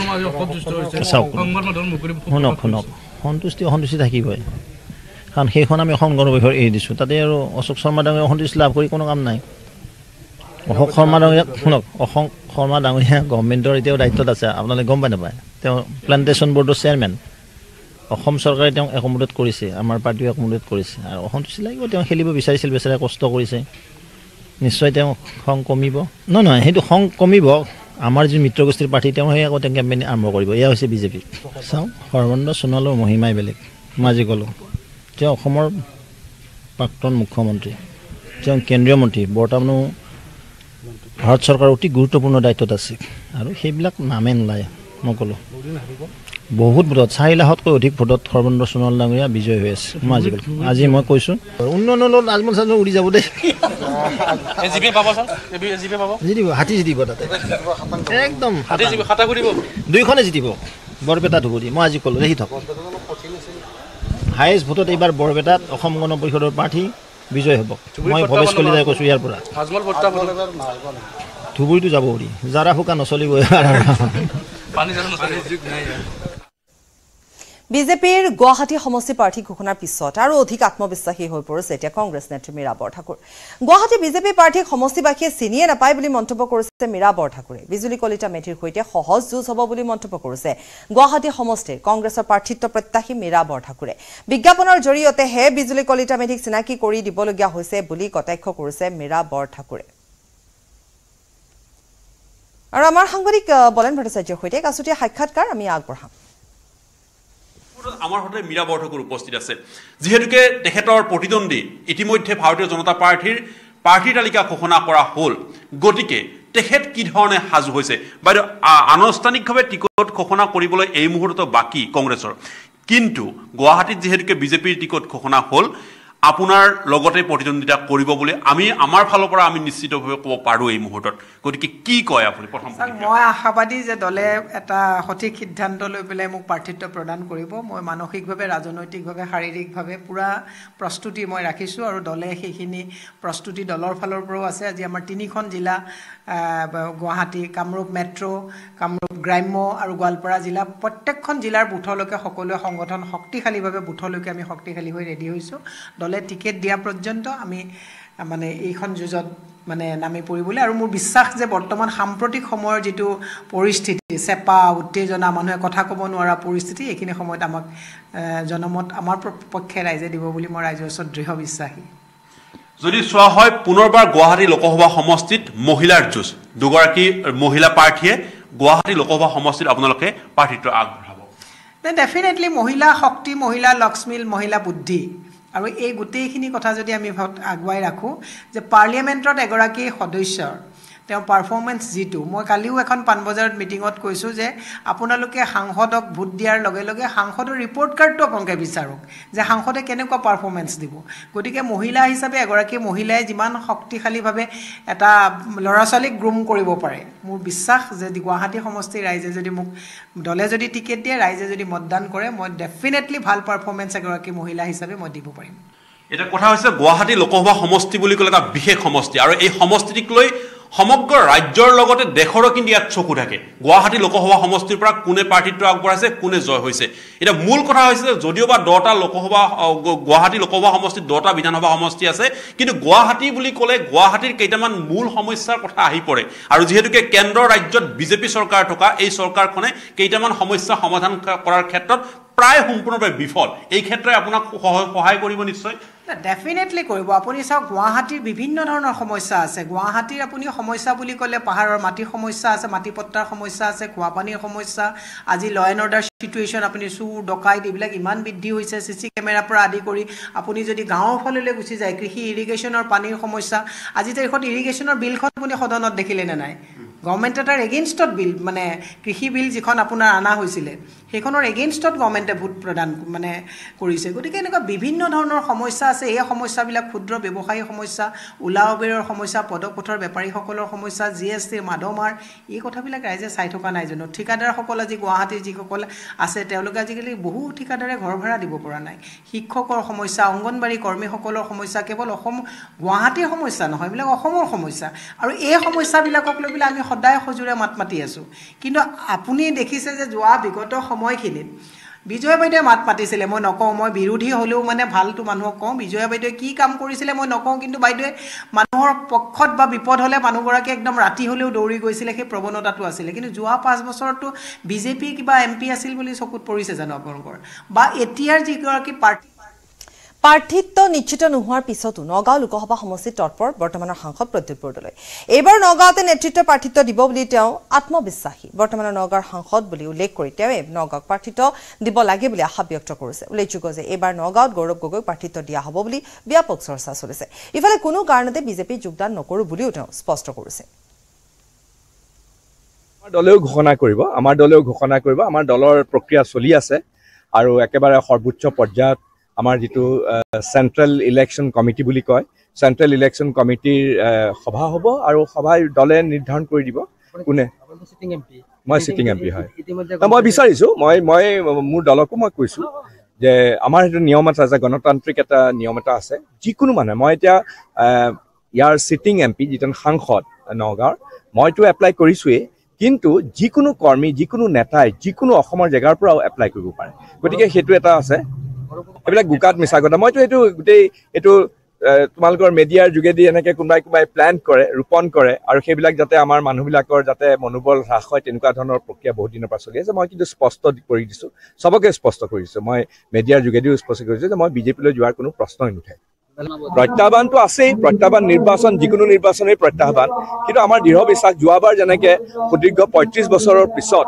চাওক শুনক শুনক সন্তুষ্টি অসন্তুষ্টি থাকিবই কাৰণ সেইখন আমি অসম গণ পৰিষদ এৰি দিছোঁ তাতে আৰু অশোক শৰ্মা ডাঙৰীয়া অসন্তুষ্টি লাভ কৰি কোনো কাম নাই অশোক শৰ্মা ডাঙৰীয়া শুনক অসম শৰ্মা ডাঙৰীয়া গভৰ্ণমেণ্টৰ এতিয়াও দায়িত্বত আছে আপোনালোকে গম পাই নাপায় তেওঁ প্লেণ্টেশ্যন বৰ্ডৰ চেয়াৰমেন অসম চৰকাৰে তেওঁক একমোদেট কৰিছে আমাৰ পাৰ্টীয়ে একমোদেট কৰিছে আৰু অসন্তুষ্টি লাগিব তেওঁ খেলিব বিচাৰিছিল বেচেৰে কষ্ট কৰিছে নিশ্চয় তেওঁ খং কমিব নহয় নহয় সেইটো খং কমিব আমাৰ যি মিত্ৰগোষ্ঠীৰ প্ৰাৰ্থী তেওঁ সেই আকৌ তেওঁ কেম্পেইন আৰম্ভ কৰিব এয়া হৈছে বিজেপি চাওঁ সৰ্বানন্দ সোণোৱালৰ মহিমাই বেলেগ মাজি ক'লোঁ তেওঁ অসমৰ প্ৰাক্তন মুখ্যমন্ত্ৰী তেওঁ কেন্দ্ৰীয় মন্ত্ৰী বৰ্তমানো ভাৰত চৰকাৰৰ অতি গুৰুত্বপূৰ্ণ দায়িত্বত আছে আৰু সেইবিলাক নামে নোলায় মই ক'লোঁ বহুত ভোটত চাৰি লাখতকৈ অধিক ভোটত সৰ্বানন্দ সোণোৱাল ডাঙৰীয়া বিজয় হৈ আছে মই আজিকালি আজি মই কৈছোঁ উন্নয়ন লগত উৰি যাব দেই জিতিব বৰপেটা ধুবুৰী মই আজি ক'লো দেখি থাকক হায়েষ্ট ভোটত এইবাৰ বৰপেটাত অসম গণ পৰিষদৰ প্ৰাৰ্থী বিজয় হ'ব মই ভৱেশ কলিতাই কৈছোঁ ইয়াৰ পৰা ধুবুৰীটো যাব উৰি জাৰা ফুকা নচলিব বিজেপিৰ গুৱাহাটী সমষ্টি প্ৰাৰ্থী ঘোষণাৰ পিছত আৰু অধিক আত্মবিশ্বাসী হৈ পৰিছে এতিয়া কংগ্ৰেছ নেত্ৰী মীৰা বৰঠাকুৰ গুৱাহাটী বিজেপি প্ৰাৰ্থীক সমষ্টিবাসীয়ে চিনিয়ে নাপায় বুলি মন্তব্য কৰিছে মীৰা বৰঠাকুৰে বিজুলী কলিতা মেধিৰ সৈতে সহজ যুঁজ হ'ব বুলি মন্তব্য কৰিছে গুৱাহাটী সমষ্টিৰ কংগ্ৰেছৰ প্ৰাৰ্থিত্ব প্ৰত্যাশী মীৰা বৰঠাকুৰে বিজ্ঞাপনৰ জৰিয়তেহে বিজুলী কলিতা মেধিক চিনাকি কৰি দিবলগীয়া হৈছে বুলি কটাক্ষ কৰিছে মীৰা বৰঠাকুৰে আৰু আমাৰ সাংবাদিক বলেন ভট্টাচাৰ্যৰ সৈতে এক আছুতীয়া সাক্ষাৎকাৰ আমি আগবঢ়াম আমাৰ সৈতে মীৰা বৰঠাকুৰ উপস্থিত আছে যিহেতুকে তেখেতৰ প্ৰতিদ্বন্দ্বী ইতিমধ্যে ভাৰতীয় জনতা পাৰ্টীৰ প্ৰাৰ্থীৰ তালিকা ঘোষণা কৰা হ'ল গতিকে তেখেত কি ধৰণে সাজু হৈছে বাইদেউ আনুষ্ঠানিকভাৱে টিকট ঘোষণা কৰিবলৈ এই মুহূৰ্ততো বাকী কংগ্ৰেছৰ কিন্তু গুৱাহাটীত যিহেতুকে বিজেপিৰ টিকট ঘোষণা হ'ল আপোনাৰ লগতে প্ৰতিদ্বন্দ্বিতা কৰিব বুলি আমি আমাৰ ফালৰ পৰা আমি নিশ্চিতভাৱে ক'ব পাৰোঁ এই মুহূৰ্তত গতিকে কি কয় আপুনি প্ৰথম মই আশাবাদী যে দলে এটা সঠিক সিদ্ধান্ত লৈ পেলাই মোক প্ৰাৰ্থিত্ব প্ৰদান কৰিব মই মানসিকভাৱে ৰাজনৈতিকভাৱে শাৰীৰিকভাৱে পূৰা প্ৰস্তুতি মই ৰাখিছোঁ আৰু দলে সেইখিনি প্ৰস্তুতি দলৰ ফালৰ পৰাও আছে আজি আমাৰ তিনিখন জিলা গুৱাহাটী কামৰূপ মেট্ৰ' কামৰূপ গ্ৰাম্য আৰু গোৱালপাৰা জিলা প্ৰত্যেকখন জিলাৰ বুথলৈকে সকলোৱে সংগঠন শক্তিশালীভাৱে বুথলৈকে আমি শক্তিশালী হৈ ৰেডি হৈছোঁ দলে টিকেট দিয়া পৰ্যন্ত আমি মানে এইখন যুঁজত মানে নামি পৰিবলৈ আৰু মোৰ বিশ্বাস যে বৰ্তমান সাম্প্ৰতিক সময়ৰ যিটো পৰিস্থিতি চেপা উত্তেজনা মানুহে কথা ক'ব নোৱাৰা পৰিস্থিতি এইখিনি সময়ত আমাক জনমত আমাৰ পক্ষে ৰাইজে দিব বুলি মই ৰাইজৰ ওচৰত দৃঢ় বিশ্বাসী যদি চোৱা হয় পুনৰবাৰ গুৱাহাটী লোকসভা সমষ্টিত মহিলাৰ যুঁজ দুগৰাকী মহিলা প্ৰাৰ্থীয়ে গুৱাহাটী লোকসভা সমষ্টিত আপোনালোকে প্ৰাৰ্থিত্ব আগবঢ়াব নাই ডেফিনেটলি মহিলা শক্তি মহিলা লক্ষ্মী মহিলা বুদ্ধি আৰু এই গোটেইখিনি কথা যদি আমি আগুৱাই ৰাখোঁ যে পাৰ্লিয়ামেণ্টত এগৰাকী সদস্যৰ তেওঁ পাৰফৰ্মেঞ্চ যিটো মই কালিও এখন পাণবজাৰত মিটিঙত কৈছোঁ যে আপোনালোকে সাংসদক ভোট দিয়াৰ লগে লগে সাংসদৰ ৰিপৰ্ট কাৰ্ডটো আপোনালোকে বিচাৰক যে সাংসদে কেনেকুৱা পাৰফৰ্মেঞ্চ দিব গতিকে মহিলা হিচাপে এগৰাকী মহিলাই যিমান শক্তিশালীভাৱে এটা ল'ৰা ছোৱালীক গ্ৰুম কৰিব পাৰে মোৰ বিশ্বাস যে গুৱাহাটী সমষ্টিৰ ৰাইজে যদি মোক দলে যদি টিকেট দিয়ে ৰাইজে যদি মতদান কৰে মই ডেফিনেটলি ভাল পাৰফৰ্মেঞ্চ এগৰাকী মহিলা হিচাপে মই দিব পাৰিম এতিয়া কথা হৈছে গুৱাহাটী লোকসভা সমষ্টি বুলি ক'লে এটা বিশেষ সমষ্টি আৰু এই সমষ্টিটিক লৈ সমগ্ৰ ৰাজ্যৰ লগতে দেশৰো কিন্তু ইয়াত চকু থাকে গুৱাহাটী লোকসভা সমষ্টিৰ পৰা কোনে প্ৰাৰ্থিত্ব আগবঢ়াইছে কোনে জয় হৈছে এতিয়া মূল কথা হৈছে যে যদিও বা দহটা লোকসভা গুৱাহাটী লোকসভা সমষ্টিত দহটা বিধানসভা সমষ্টি আছে কিন্তু গুৱাহাটী বুলি ক'লে গুৱাহাটীৰ কেইটামান মূল সমস্যাৰ কথা আহি পৰে আৰু যিহেতুকে কেন্দ্ৰৰ ৰাজ্যত বিজেপি চৰকাৰ থকা এই চৰকাৰখনে কেইটামান সমস্যা সমাধান কৰাৰ ক্ষেত্ৰত প্ৰায় সম্পূৰ্ণভাৱে বিফল এই ক্ষেত্ৰত আপোনাক সহায় কৰিব নিশ্চয় ডেফিনেটলি কৰিব আপুনি চাওক গুৱাহাটীৰ বিভিন্ন ধৰণৰ সমস্যা আছে গুৱাহাটীৰ আপুনি সমস্যা বুলি ক'লে পাহাৰৰ মাটিৰ সমস্যা আছে মাটি পট্টাৰ সমস্যা আছে খোৱা পানীৰ সমস্যা আজি ল এণ্ড অৰ্ডাৰ চিটুৱেশ্যন আপুনি চোৰ ডকাইত এইবিলাক ইমান বৃদ্ধি হৈছে চি চি কেমেৰাৰ পৰা আদি কৰি আপুনি যদি গাঁৱৰ ফাললৈ গুচি যায় কৃষি ইৰিগেশ্যনৰ পানীৰ সমস্যা আজি তাৰিখত ইৰিগেশ্যনৰ বিলখন আপুনি সদনত দেখিলে নে নাই গভৰ্ণমেণ্টে তাৰ এগেইনষ্টত বিল মানে কৃষি বিল যিখন আপোনাৰ অনা হৈছিলে সেইখনৰ এগেইনষ্টত গভমেণ্টে ভোট প্ৰদান মানে কৰিছে গতিকে এনেকুৱা বিভিন্ন ধৰণৰ সমস্যা আছে এই সমস্যাবিলাক ক্ষুদ্ৰ ব্যৱসায়ী সমস্যা ওলা উবেৰৰ সমস্যা পদপথৰ বেপাৰীসকলৰ সমস্যা জি এছ টিৰ মাদমাৰ এই কথাবিলাক ৰাইজে চাই থকা নাই জানো ঠিকাদাৰসকল আজি গুৱাহাটীৰ যিসকল আছে তেওঁলোকে আজিকালি বহু ঠিকাদাৰে ঘৰ ভাড়া দিব পৰা নাই শিক্ষকৰ সমস্যা অংগনবাড়ী কৰ্মীসকলৰ সমস্যা কেৱল অসম গুৱাহাটীৰ সমস্যা নহয় এইবিলাক অসমৰ সমস্যা আৰু এই সমস্যাবিলাকক লৈ পেলাই আমি সদায় সজোৰে মাত মাতি আছোঁ কিন্তু আপুনি দেখিছে যে যোৱা বিগত সময়খিনিত বিজয় বাইদেৱে মাত পাতিছিলে মই নকওঁ মই বিৰোধী হ'লেও মানে ভালটো মানুহক কওঁ বিজয়া বাইদেৱে কি কাম কৰিছিলে মই নকওঁ কিন্তু বাইদেৱে মানুহৰ পক্ষত বা বিপদ হ'লে মানুহগৰাকী একদম ৰাতি হ'লেও দৌৰি গৈছিলে সেই প্ৰৱণতাটো আছিলে কিন্তু যোৱা পাঁচ বছৰতটো বিজেপি কিবা এম পি আছিল বুলি চকুত পৰিছে জানো আপোনালোকৰ বা এতিয়াৰ যিগৰাকী পাৰ্টি প্ৰাৰ্থিত্ব নিশ্চিত নোহোৱাৰ পিছতো নগাঁও লোকসভা সমষ্টিত তৎপৰ বৰ্তমানৰ সাংসদ প্ৰদ্যুৎ বৰদলৈ এইবাৰ নগাঁৱতে নেতৃত্ব প্ৰাৰ্থিত্ব দিব বুলি তেওঁ আত্মবিশ্বাসী বৰ্তমানৰ নগাঁৱৰ সাংসদ বুলি উল্লেখ কৰি তেওঁ নগাঁৱক প্ৰাৰ্থিত্ব দিব লাগে বুলি আশা ব্যক্ত কৰিছে উল্লেখযোগ্য যে এইবাৰ নগাঁৱত গৌৰৱ গগৈক প্ৰাৰ্থিত্ব দিয়া হ'ব বুলি ব্যাপক চৰ্চা চলিছে ইফালে কোনো কাৰণতে বিজেপি যোগদান নকৰো বুলিও তেওঁ স্পষ্ট কৰিছে দলেও ঘোষণা কৰিব আমাৰ দলেও ঘোষণা কৰিব আমাৰ দলৰ প্ৰক্ৰিয়া চলি আছে আৰু একেবাৰে সৰ্বোচ্চ পৰ্যায়ত আমাৰ যিটো চেণ্ট্ৰেল ইলেকশ্যন কমিটি বুলি কয় চেণ্ট্ৰেল ইলেকশ্যন কমিটিৰ সভা হ'ব আৰু সভাই দলে নিৰ্ধাৰণ কৰি দিব কোনে মই চিটিং এম পি হয় মই বিচাৰিছোঁ মই মই মোৰ দলকো মই কৈছোঁ যে আমাৰ সেইটো নিয়ম এটা আছে গণতান্ত্ৰিক এটা নিয়ম এটা আছে যিকোনো মানুহে মই এতিয়া ইয়াৰ চিটিং এম পি যিজন সাংসদ নগাঁৱৰ মইতো এপ্লাই কৰিছোৱেই কিন্তু যিকোনো কৰ্মী যিকোনো নেতাই যিকোনো অসমৰ জেগাৰ পৰাও এপ্লাই কৰিব পাৰে গতিকে সেইটো এটা আছে এইবিলাক গোকাত মিছা কথা মইতো এইটো গোটেই এইটো তোমালোকৰ মেডিয়াৰ যোগেদি এনেকে কোনোবাই কোনোবাই প্লেন কৰে ৰোপণ কৰে আৰু সেইবিলাক যাতে আমাৰ মানুহবিলাকৰ যাতে মনোবল হ্ৰাস হয় তেনেকুৱা ধৰণৰ প্ৰক্ৰিয়া বহুত দিনৰ পৰা চলি আছে মই কিন্তু স্পষ্ট কৰি দিছোঁ চবকে স্পষ্ট কৰিছোঁ মই মেডিয়াৰ যোগেদিও স্পষ্ট কৰিছোঁ যে মই বিজেপিলৈ যোৱাৰ কোনো প্ৰশ্নই নুঠে প্ৰত্যাহ্বানটো আছেই প্ৰত্যাহ্বান নিৰ্বাচন যিকোনো নিৰ্বাচনেই প্ৰত্যাহ্বান কিন্তু আমাৰ দৃঢ় বিশ্বাস যোৱাবাৰ যেনেকৈ সুদীৰ্ঘ পঁয়ত্ৰিছ বছৰৰ পিছত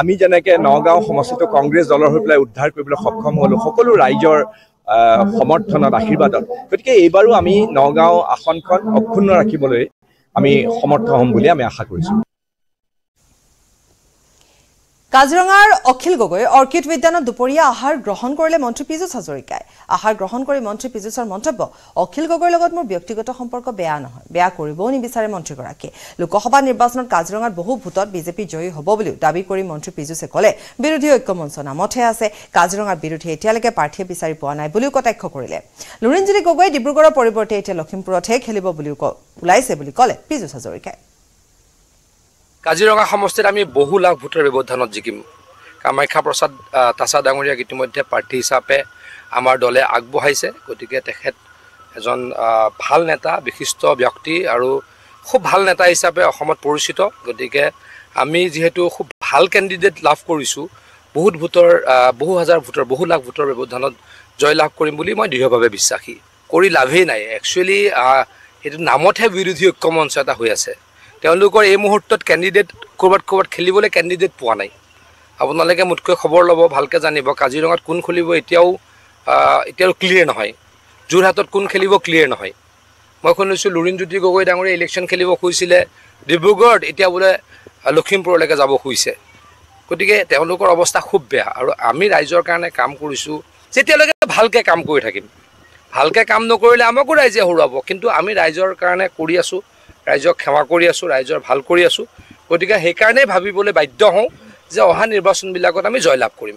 আমি যেনেকৈ নগাঁও সমষ্টিটো কংগ্ৰেছ দলৰ হৈ পেলাই উদ্ধাৰ কৰিবলৈ সক্ষম হ'লোঁ সকলো ৰাইজৰ সমৰ্থনত আশীৰ্বাদত গতিকে এইবাৰো আমি নগাঁও আসনখন অক্ষুণ্ণ ৰাখিবলৈ আমি সমৰ্থ হ'ম বুলি আমি আশা কৰিছোঁ কাজিৰঙাৰ অখিল গগৈ অৰ্কিড উদ্যানত দুপৰীয়া আহাৰ গ্ৰহণ কৰিলে মন্ত্ৰী পীযুষ হাজৰিকাই আহাৰ গ্ৰহণ কৰি মন্ত্ৰী পীযুষৰ মন্তব্য অখিল গগৈৰ লগত মোৰ ব্যক্তিগত সম্পৰ্ক বেয়া নহয় বেয়া কৰিবও নিবিচাৰে মন্ত্ৰীগৰাকীয়ে লোকসভা নিৰ্বাচনত কাজিৰঙাত বহু ভোটত বিজেপি জয়ী হ'ব বুলিও দাবী কৰি মন্ত্ৰী পীযুষে ক'লে বিৰোধী ঐক্য মঞ্চ নামতহে আছে কাজিৰঙাৰ বিৰোধীয়ে এতিয়ালৈকে প্ৰাৰ্থী বিচাৰি পোৱা নাই বুলিও কটাক্ষ কৰিলে লুৰিণজ্যোতি গগৈয়ে ডিব্ৰুগড়ৰ পৰিৱৰ্তে এতিয়া লখিমপুৰতহে খেলিব বুলিও ওলাইছে বুলি ক'লে পীযুষ হাজৰিকাই কাজিৰঙা সমষ্টিত আমি বহু লাখ ভোটৰ ব্যৱধানত জিকিম কামাখ্যা প্ৰসাদ তাছা ডাঙৰীয়াক ইতিমধ্যে প্ৰাৰ্থী হিচাপে আমাৰ দলে আগবঢ়াইছে গতিকে তেখেত এজন ভাল নেতা বিশিষ্ট ব্যক্তি আৰু খুব ভাল নেতা হিচাপে অসমত পৰিচিত গতিকে আমি যিহেতু খুব ভাল কেণ্ডিডেট লাভ কৰিছোঁ বহুত ভোটৰ বহু হাজাৰ ভোটৰ বহু লাখ ভোটৰ ব্যৱধানত জয়লাভ কৰিম বুলি মই দৃঢ়ভাৱে বিশ্বাসী কৰি লাভেই নাই একচুৱেলি সেইটো নামতহে বিৰোধী ঐক্য মঞ্চ এটা হৈ আছে তেওঁলোকৰ এই মুহূৰ্তত কেণ্ডিডেট ক'ৰবাত ক'ৰবাত খেলিবলৈ কেণ্ডিডেট পোৱা নাই আপোনালোকে মোতকৈ খবৰ ল'ব ভালকৈ জানিব কাজিৰঙাত কোন খুলিব এতিয়াও এতিয়াও ক্লিয়াৰ নহয় যোৰহাটত কোন খেলিব ক্লিয়াৰ নহয় মই শুনিছোঁ লুৰিণজ্যোতি গগৈ ডাঙৰীয়া ইলেকশ্যন খেলিব খুজিছিলে ডিব্ৰুগড়ত এতিয়া বোলে লখিমপুৰলৈকে যাব খুজিছে গতিকে তেওঁলোকৰ অৱস্থা খুব বেয়া আৰু আমি ৰাইজৰ কাৰণে কাম কৰিছোঁ যেতিয়ালৈকে ভালকৈ কাম কৰি থাকিম ভালকৈ কাম নকৰিলে আমাকো ৰাইজে হৰুৱাব কিন্তু আমি ৰাইজৰ কাৰণে কৰি আছোঁ ৰাইজক ক্ষমা কৰি আছোঁ ৰাইজৰ ভাল কৰি আছোঁ গতিকে সেইকাৰণেই ভাবিবলৈ বাধ্য হওঁ যে অহা নিৰ্বাচনবিলাকত আমি জয়লাভ কৰিম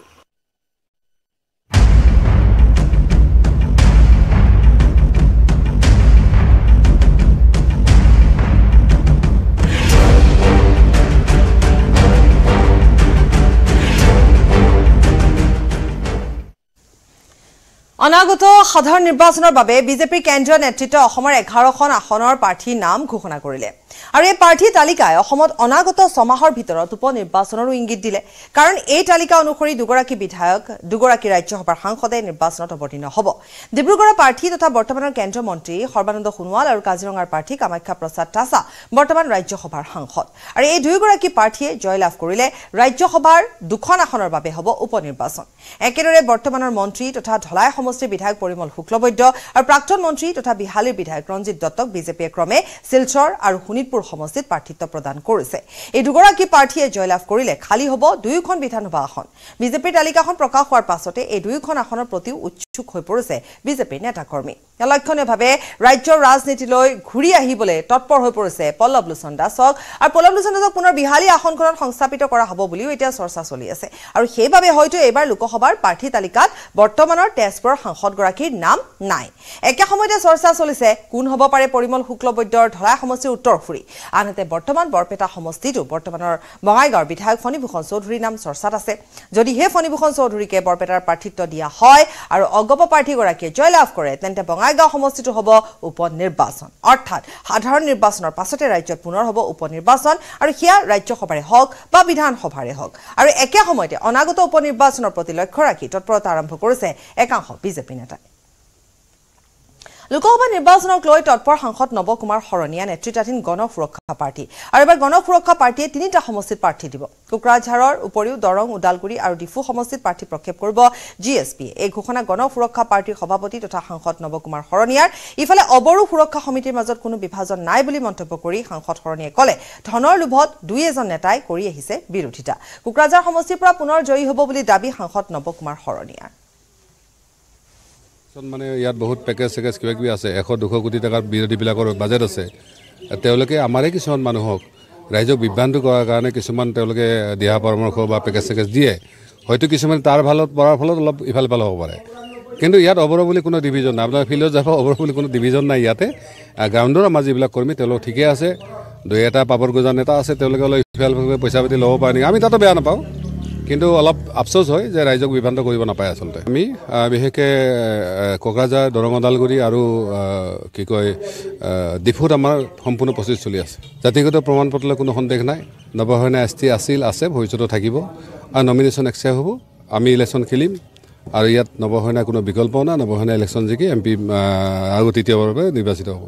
অনাগত সাধাৰণ নিৰ্বাচনৰ বাবে বিজেপিৰ কেন্দ্ৰীয় নেতৃত্বই অসমৰ এঘাৰখন আসনৰ প্ৰাৰ্থীৰ নাম ঘোষণা কৰিলে আৰু এই প্ৰাৰ্থী তালিকাই অসমত অনাগত ছমাহৰ ভিতৰত উপ নিৰ্বাচনৰো ইংগিত দিলে কাৰণ এই তালিকা অনুসৰি দুগৰাকী বিধায়ক দুগৰাকী ৰাজ্যসভাৰ সাংসদে নিৰ্বাচনত অৱতীৰ্ণ হ'ব ডিব্ৰুগড়ৰ প্ৰাৰ্থী তথা বৰ্তমানৰ কেন্দ্ৰীয় মন্ত্ৰী সৰ্বানন্দ সোণোৱাল আৰু কাজিৰঙাৰ প্ৰাৰ্থী কামাখ্যা প্ৰসাদ তাছা বৰ্তমান ৰাজ্যসভাৰ সাংসদ আৰু এই দুয়োগৰাকী প্ৰাৰ্থীয়ে জয়লাভ কৰিলে ৰাজ্যসভাৰ দুখন আসনৰ বাবে হ'ব উপ নিৰ্বাচন একেদৰে বৰ্তমানৰ মন্ত্ৰী তথা ধলাই সমষ্টিৰ বিধায়ক পৰিমল শুক্লবৈদ্য আৰু প্ৰাক্তন মন্ত্ৰী তথা বিহালীৰ বিধায়ক ৰঞ্জিত দত্তক বিজেপিয়ে ক্ৰমে শিলচৰ আৰু শুনি শোণিতপুৰ সমষ্টিত প্ৰাৰ্থিত্ব প্ৰদান কৰিছে এই দুগৰাকী প্ৰাৰ্থীয়ে জয়লাভ কৰিলে খালী হ'ব দুয়োখন বিধানসভা আসন বিজেপিৰ তালিকাখন প্ৰকাশ হোৱাৰ পাছতে এই দুয়োখন আসনৰ প্ৰতি উচ্চ ইচ্ছুক হৈ পৰিছে বিজেপিৰ নেতাকৰ্মী লক্ষণীয়ভাৱে ৰাজ্যৰ ৰাজনীতিলৈ ঘূৰি আহিবলৈ তৎপৰ হৈ পৰিছে পল্লৱ লোচন দাসক আৰু পল্লৱ লোচন দাসক পুনৰ বিহালী আসনখনত সংস্থাপিত কৰা হ'ব বুলিও এতিয়া চৰ্চা চলি আছে আৰু সেইবাবে হয়তো এইবাৰ লোকসভাৰ প্ৰাৰ্থী তালিকাত বৰ্তমানৰ তেজপুৰৰ সাংসদগৰাকীৰ নাম নাই একে সময়তে চৰ্চা চলিছে কোন হ'ব পাৰে পৰিমল শুক্লবৈদ্যৰ ধলাই সমষ্টিৰ উত্তৰ সুৰী আনহাতে বৰ্তমান বৰপেটা সমষ্টিতো বৰ্তমানৰ বঙাইগাঁৱৰ বিধায়ক ফণীভূষণ চৌধুৰীৰ নাম চৰ্চাত আছে যদিহে ফণীভূষণ চৌধুৰীকে বৰপেটাৰ প্ৰাৰ্থিত্ব দিয়া হয় আৰু ভগৱ প্ৰাৰ্থীগৰাকীয়ে জয়লাভ কৰে তেন্তে বঙাইগাঁও সমষ্টিটো হ'ব উপ নিৰ্বাচন অৰ্থাৎ সাধাৰণ নিৰ্বাচনৰ পাছতে ৰাজ্যত পুনৰ হ'ব উপ নিৰ্বাচন আৰু সেয়া ৰাজ্যসভাৰে হওক বা বিধানসভাৰে হওক আৰু একে সময়তে অনাগত উপ নিৰ্বাচনৰ প্ৰতি লক্ষ্য ৰাখি তৎপৰতা আৰম্ভ কৰিছে একাংশ বিজেপি নেতাই লোকসভা নিৰ্বাচনক লৈ তৎপৰ সাংসদ নৱকুমাৰ শৰণীয়া নেতৃত্বাধীন গণ সুৰক্ষা পাৰ্টী আৰু এবাৰ গণ সুৰক্ষা পাৰ্টীয়ে তিনিটা সমষ্টিত প্ৰাৰ্থী দিব কোকৰাঝাৰৰ উপৰিও দৰং ওদালগুৰি আৰু ডিফু সমষ্টিত প্ৰাৰ্থী প্ৰক্ষেপ কৰিব জি এছ পিয়ে এই ঘোষণা গণ সুৰক্ষা পাৰ্টীৰ সভাপতি তথা সাংসদ নৱকুমাৰ শৰণীয়াৰ ইফালে অবৰু সুৰক্ষা সমিতিৰ মাজত কোনো বিভাজন নাই বুলি মন্তব্য কৰি সাংসদ শৰণীয়াই ক'লে ধনৰ লোভত দুই এজন নেতাই কৰি আহিছে বিৰোধিতা কোকৰাঝাৰ সমষ্টিৰ পৰা পুনৰ জয়ী হ'ব বুলি দাবী সাংসদ নৱকুমাৰ শৰণীয়াৰ ইলেকশ্যন মানে ইয়াত বহুত পেকেজ চেকেজ কিবা কিবি আছে এশ দুশ কোটি টকাৰ বিৰোধীবিলাকৰ বাজেট আছে তেওঁলোকে আমাৰে কিছুমান মানুহক ৰাইজক বিভ্ৰান্ত কৰাৰ কাৰণে কিছুমান তেওঁলোকে দিহা পৰামৰ্শ বা পেকেজ চেকেজ দিয়ে হয়তো কিছুমানে তাৰ ভালত পৰাৰ ফলত অলপ ইফাল ইফাল হ'ব পাৰে কিন্তু ইয়াত অৱৰ বুলি কোনো ডিভিজন নাই আপোনাৰ ফিল্ডত যাব অৱৰ বুলি কোনো ডিভিজন নাই ইয়াতে গ্ৰাউণ্ডৰ আমাৰ যিবিলাক কৰ্মী তেওঁলোক ঠিকেই আছে দুই এটা পাপৰ গোজা নেতা আছে তেওঁলোকে অলপ ইফালভাৱে পইচা পাতি ল'ব পাৰে নেকি আমি তাতো বেয়া নাপাওঁ কিন্তু অলপ আফচোচ হয় যে ৰাইজক বিভ্ৰান্ত কৰিব নাপায় আচলতে আমি বিশেষকৈ কোকৰাঝাৰ দৰং ওদালগুৰি আৰু কি কয় ডিফুত আমাৰ সম্পূৰ্ণ প্ৰচেছ চলি আছে জাতিগত প্ৰমাণ পত্ৰলৈ কোনো সন্দেহ নাই নৱসেনা এছ টি আছিল আছে ভৱিষ্যতে থাকিব আৰু নমিনেশ্যন এক্সেপ্ট হ'ব আমি ইলেকশ্যন খেলিম আৰু ইয়াত নৱসেনাই কোনো বিকল্প নাই নৱসেনাই ইলেকশ্যন জিকি এম পি আৰু তৃতীয়বাৰৰ বাবে নিৰ্বাচিত হ'ব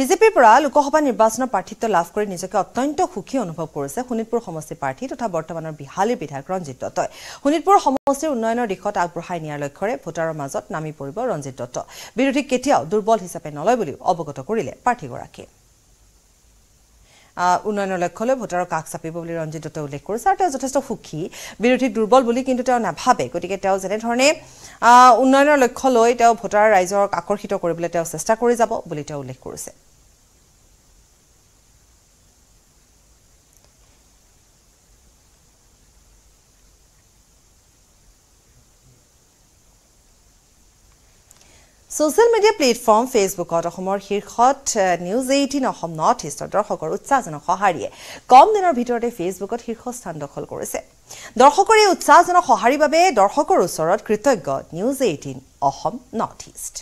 বিজেপিৰ পৰা লোকসভা নিৰ্বাচনৰ প্ৰাৰ্থিত্ব লাভ কৰি নিজকে অত্যন্ত সুখী অনুভৱ কৰিছে শোণিতপুৰ সমষ্টিৰ প্ৰাৰ্থী তথা বৰ্তমানৰ বিহালীৰ বিধায়ক ৰঞ্জিত দত্তই শোণিতপুৰ সমষ্টিৰ উন্নয়নৰ দিশত আগবঢ়াই নিয়াৰ লক্ষ্যৰে ভোটাৰৰ মাজত নামি পৰিব ৰঞ্জিত দত্ত বিৰোধীক কেতিয়াও দুৰ্বল হিচাপে নলয় বুলিও অৱগত কৰিলে প্ৰাৰ্থীগৰাকীয়ে উন্নয়নৰ লক্ষ্য লৈ ভোটাৰৰ কাষ চাপিব বুলি ৰঞ্জিত দত্তই উল্লেখ কৰিছে আৰু তেওঁ যথেষ্ট সুখী বিৰোধী দুৰ্বল বুলি কিন্তু তেওঁ নাভাবে গতিকে তেওঁ যেনেধৰণে উন্নয়নৰ লক্ষ্য লৈ তেওঁ ভোটাৰ ৰাইজক আকৰ্ষিত কৰিবলৈ তেওঁ চেষ্টা কৰি যাব বুলি তেওঁ উল্লেখ কৰিছে ছচিয়েল মিডিয়া প্লেটফৰ্ম ফেচবুকত অসমৰ শীৰ্ষত নিউজ এইটিন অসম নৰ্থ ইষ্টৰ দৰ্শকৰ উৎসাহজনক সঁহাৰিয়ে কম দিনৰ ভিতৰতে ফেচবুকত শীৰ্ষস্থান দখল কৰিছে দৰ্শকৰ এই উৎসাহজনক সঁহাৰিৰ বাবে দৰ্শকৰ ওচৰত কৃতজ্ঞ news eighteen Assam North East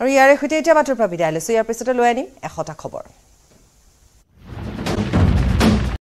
আৰু ইয়াৰে সৈতে এতিয়া বাতৰি পৰা বিদায় লৈছোঁ ইয়াৰ পিছতে লৈ আনিম এশটা খবৰ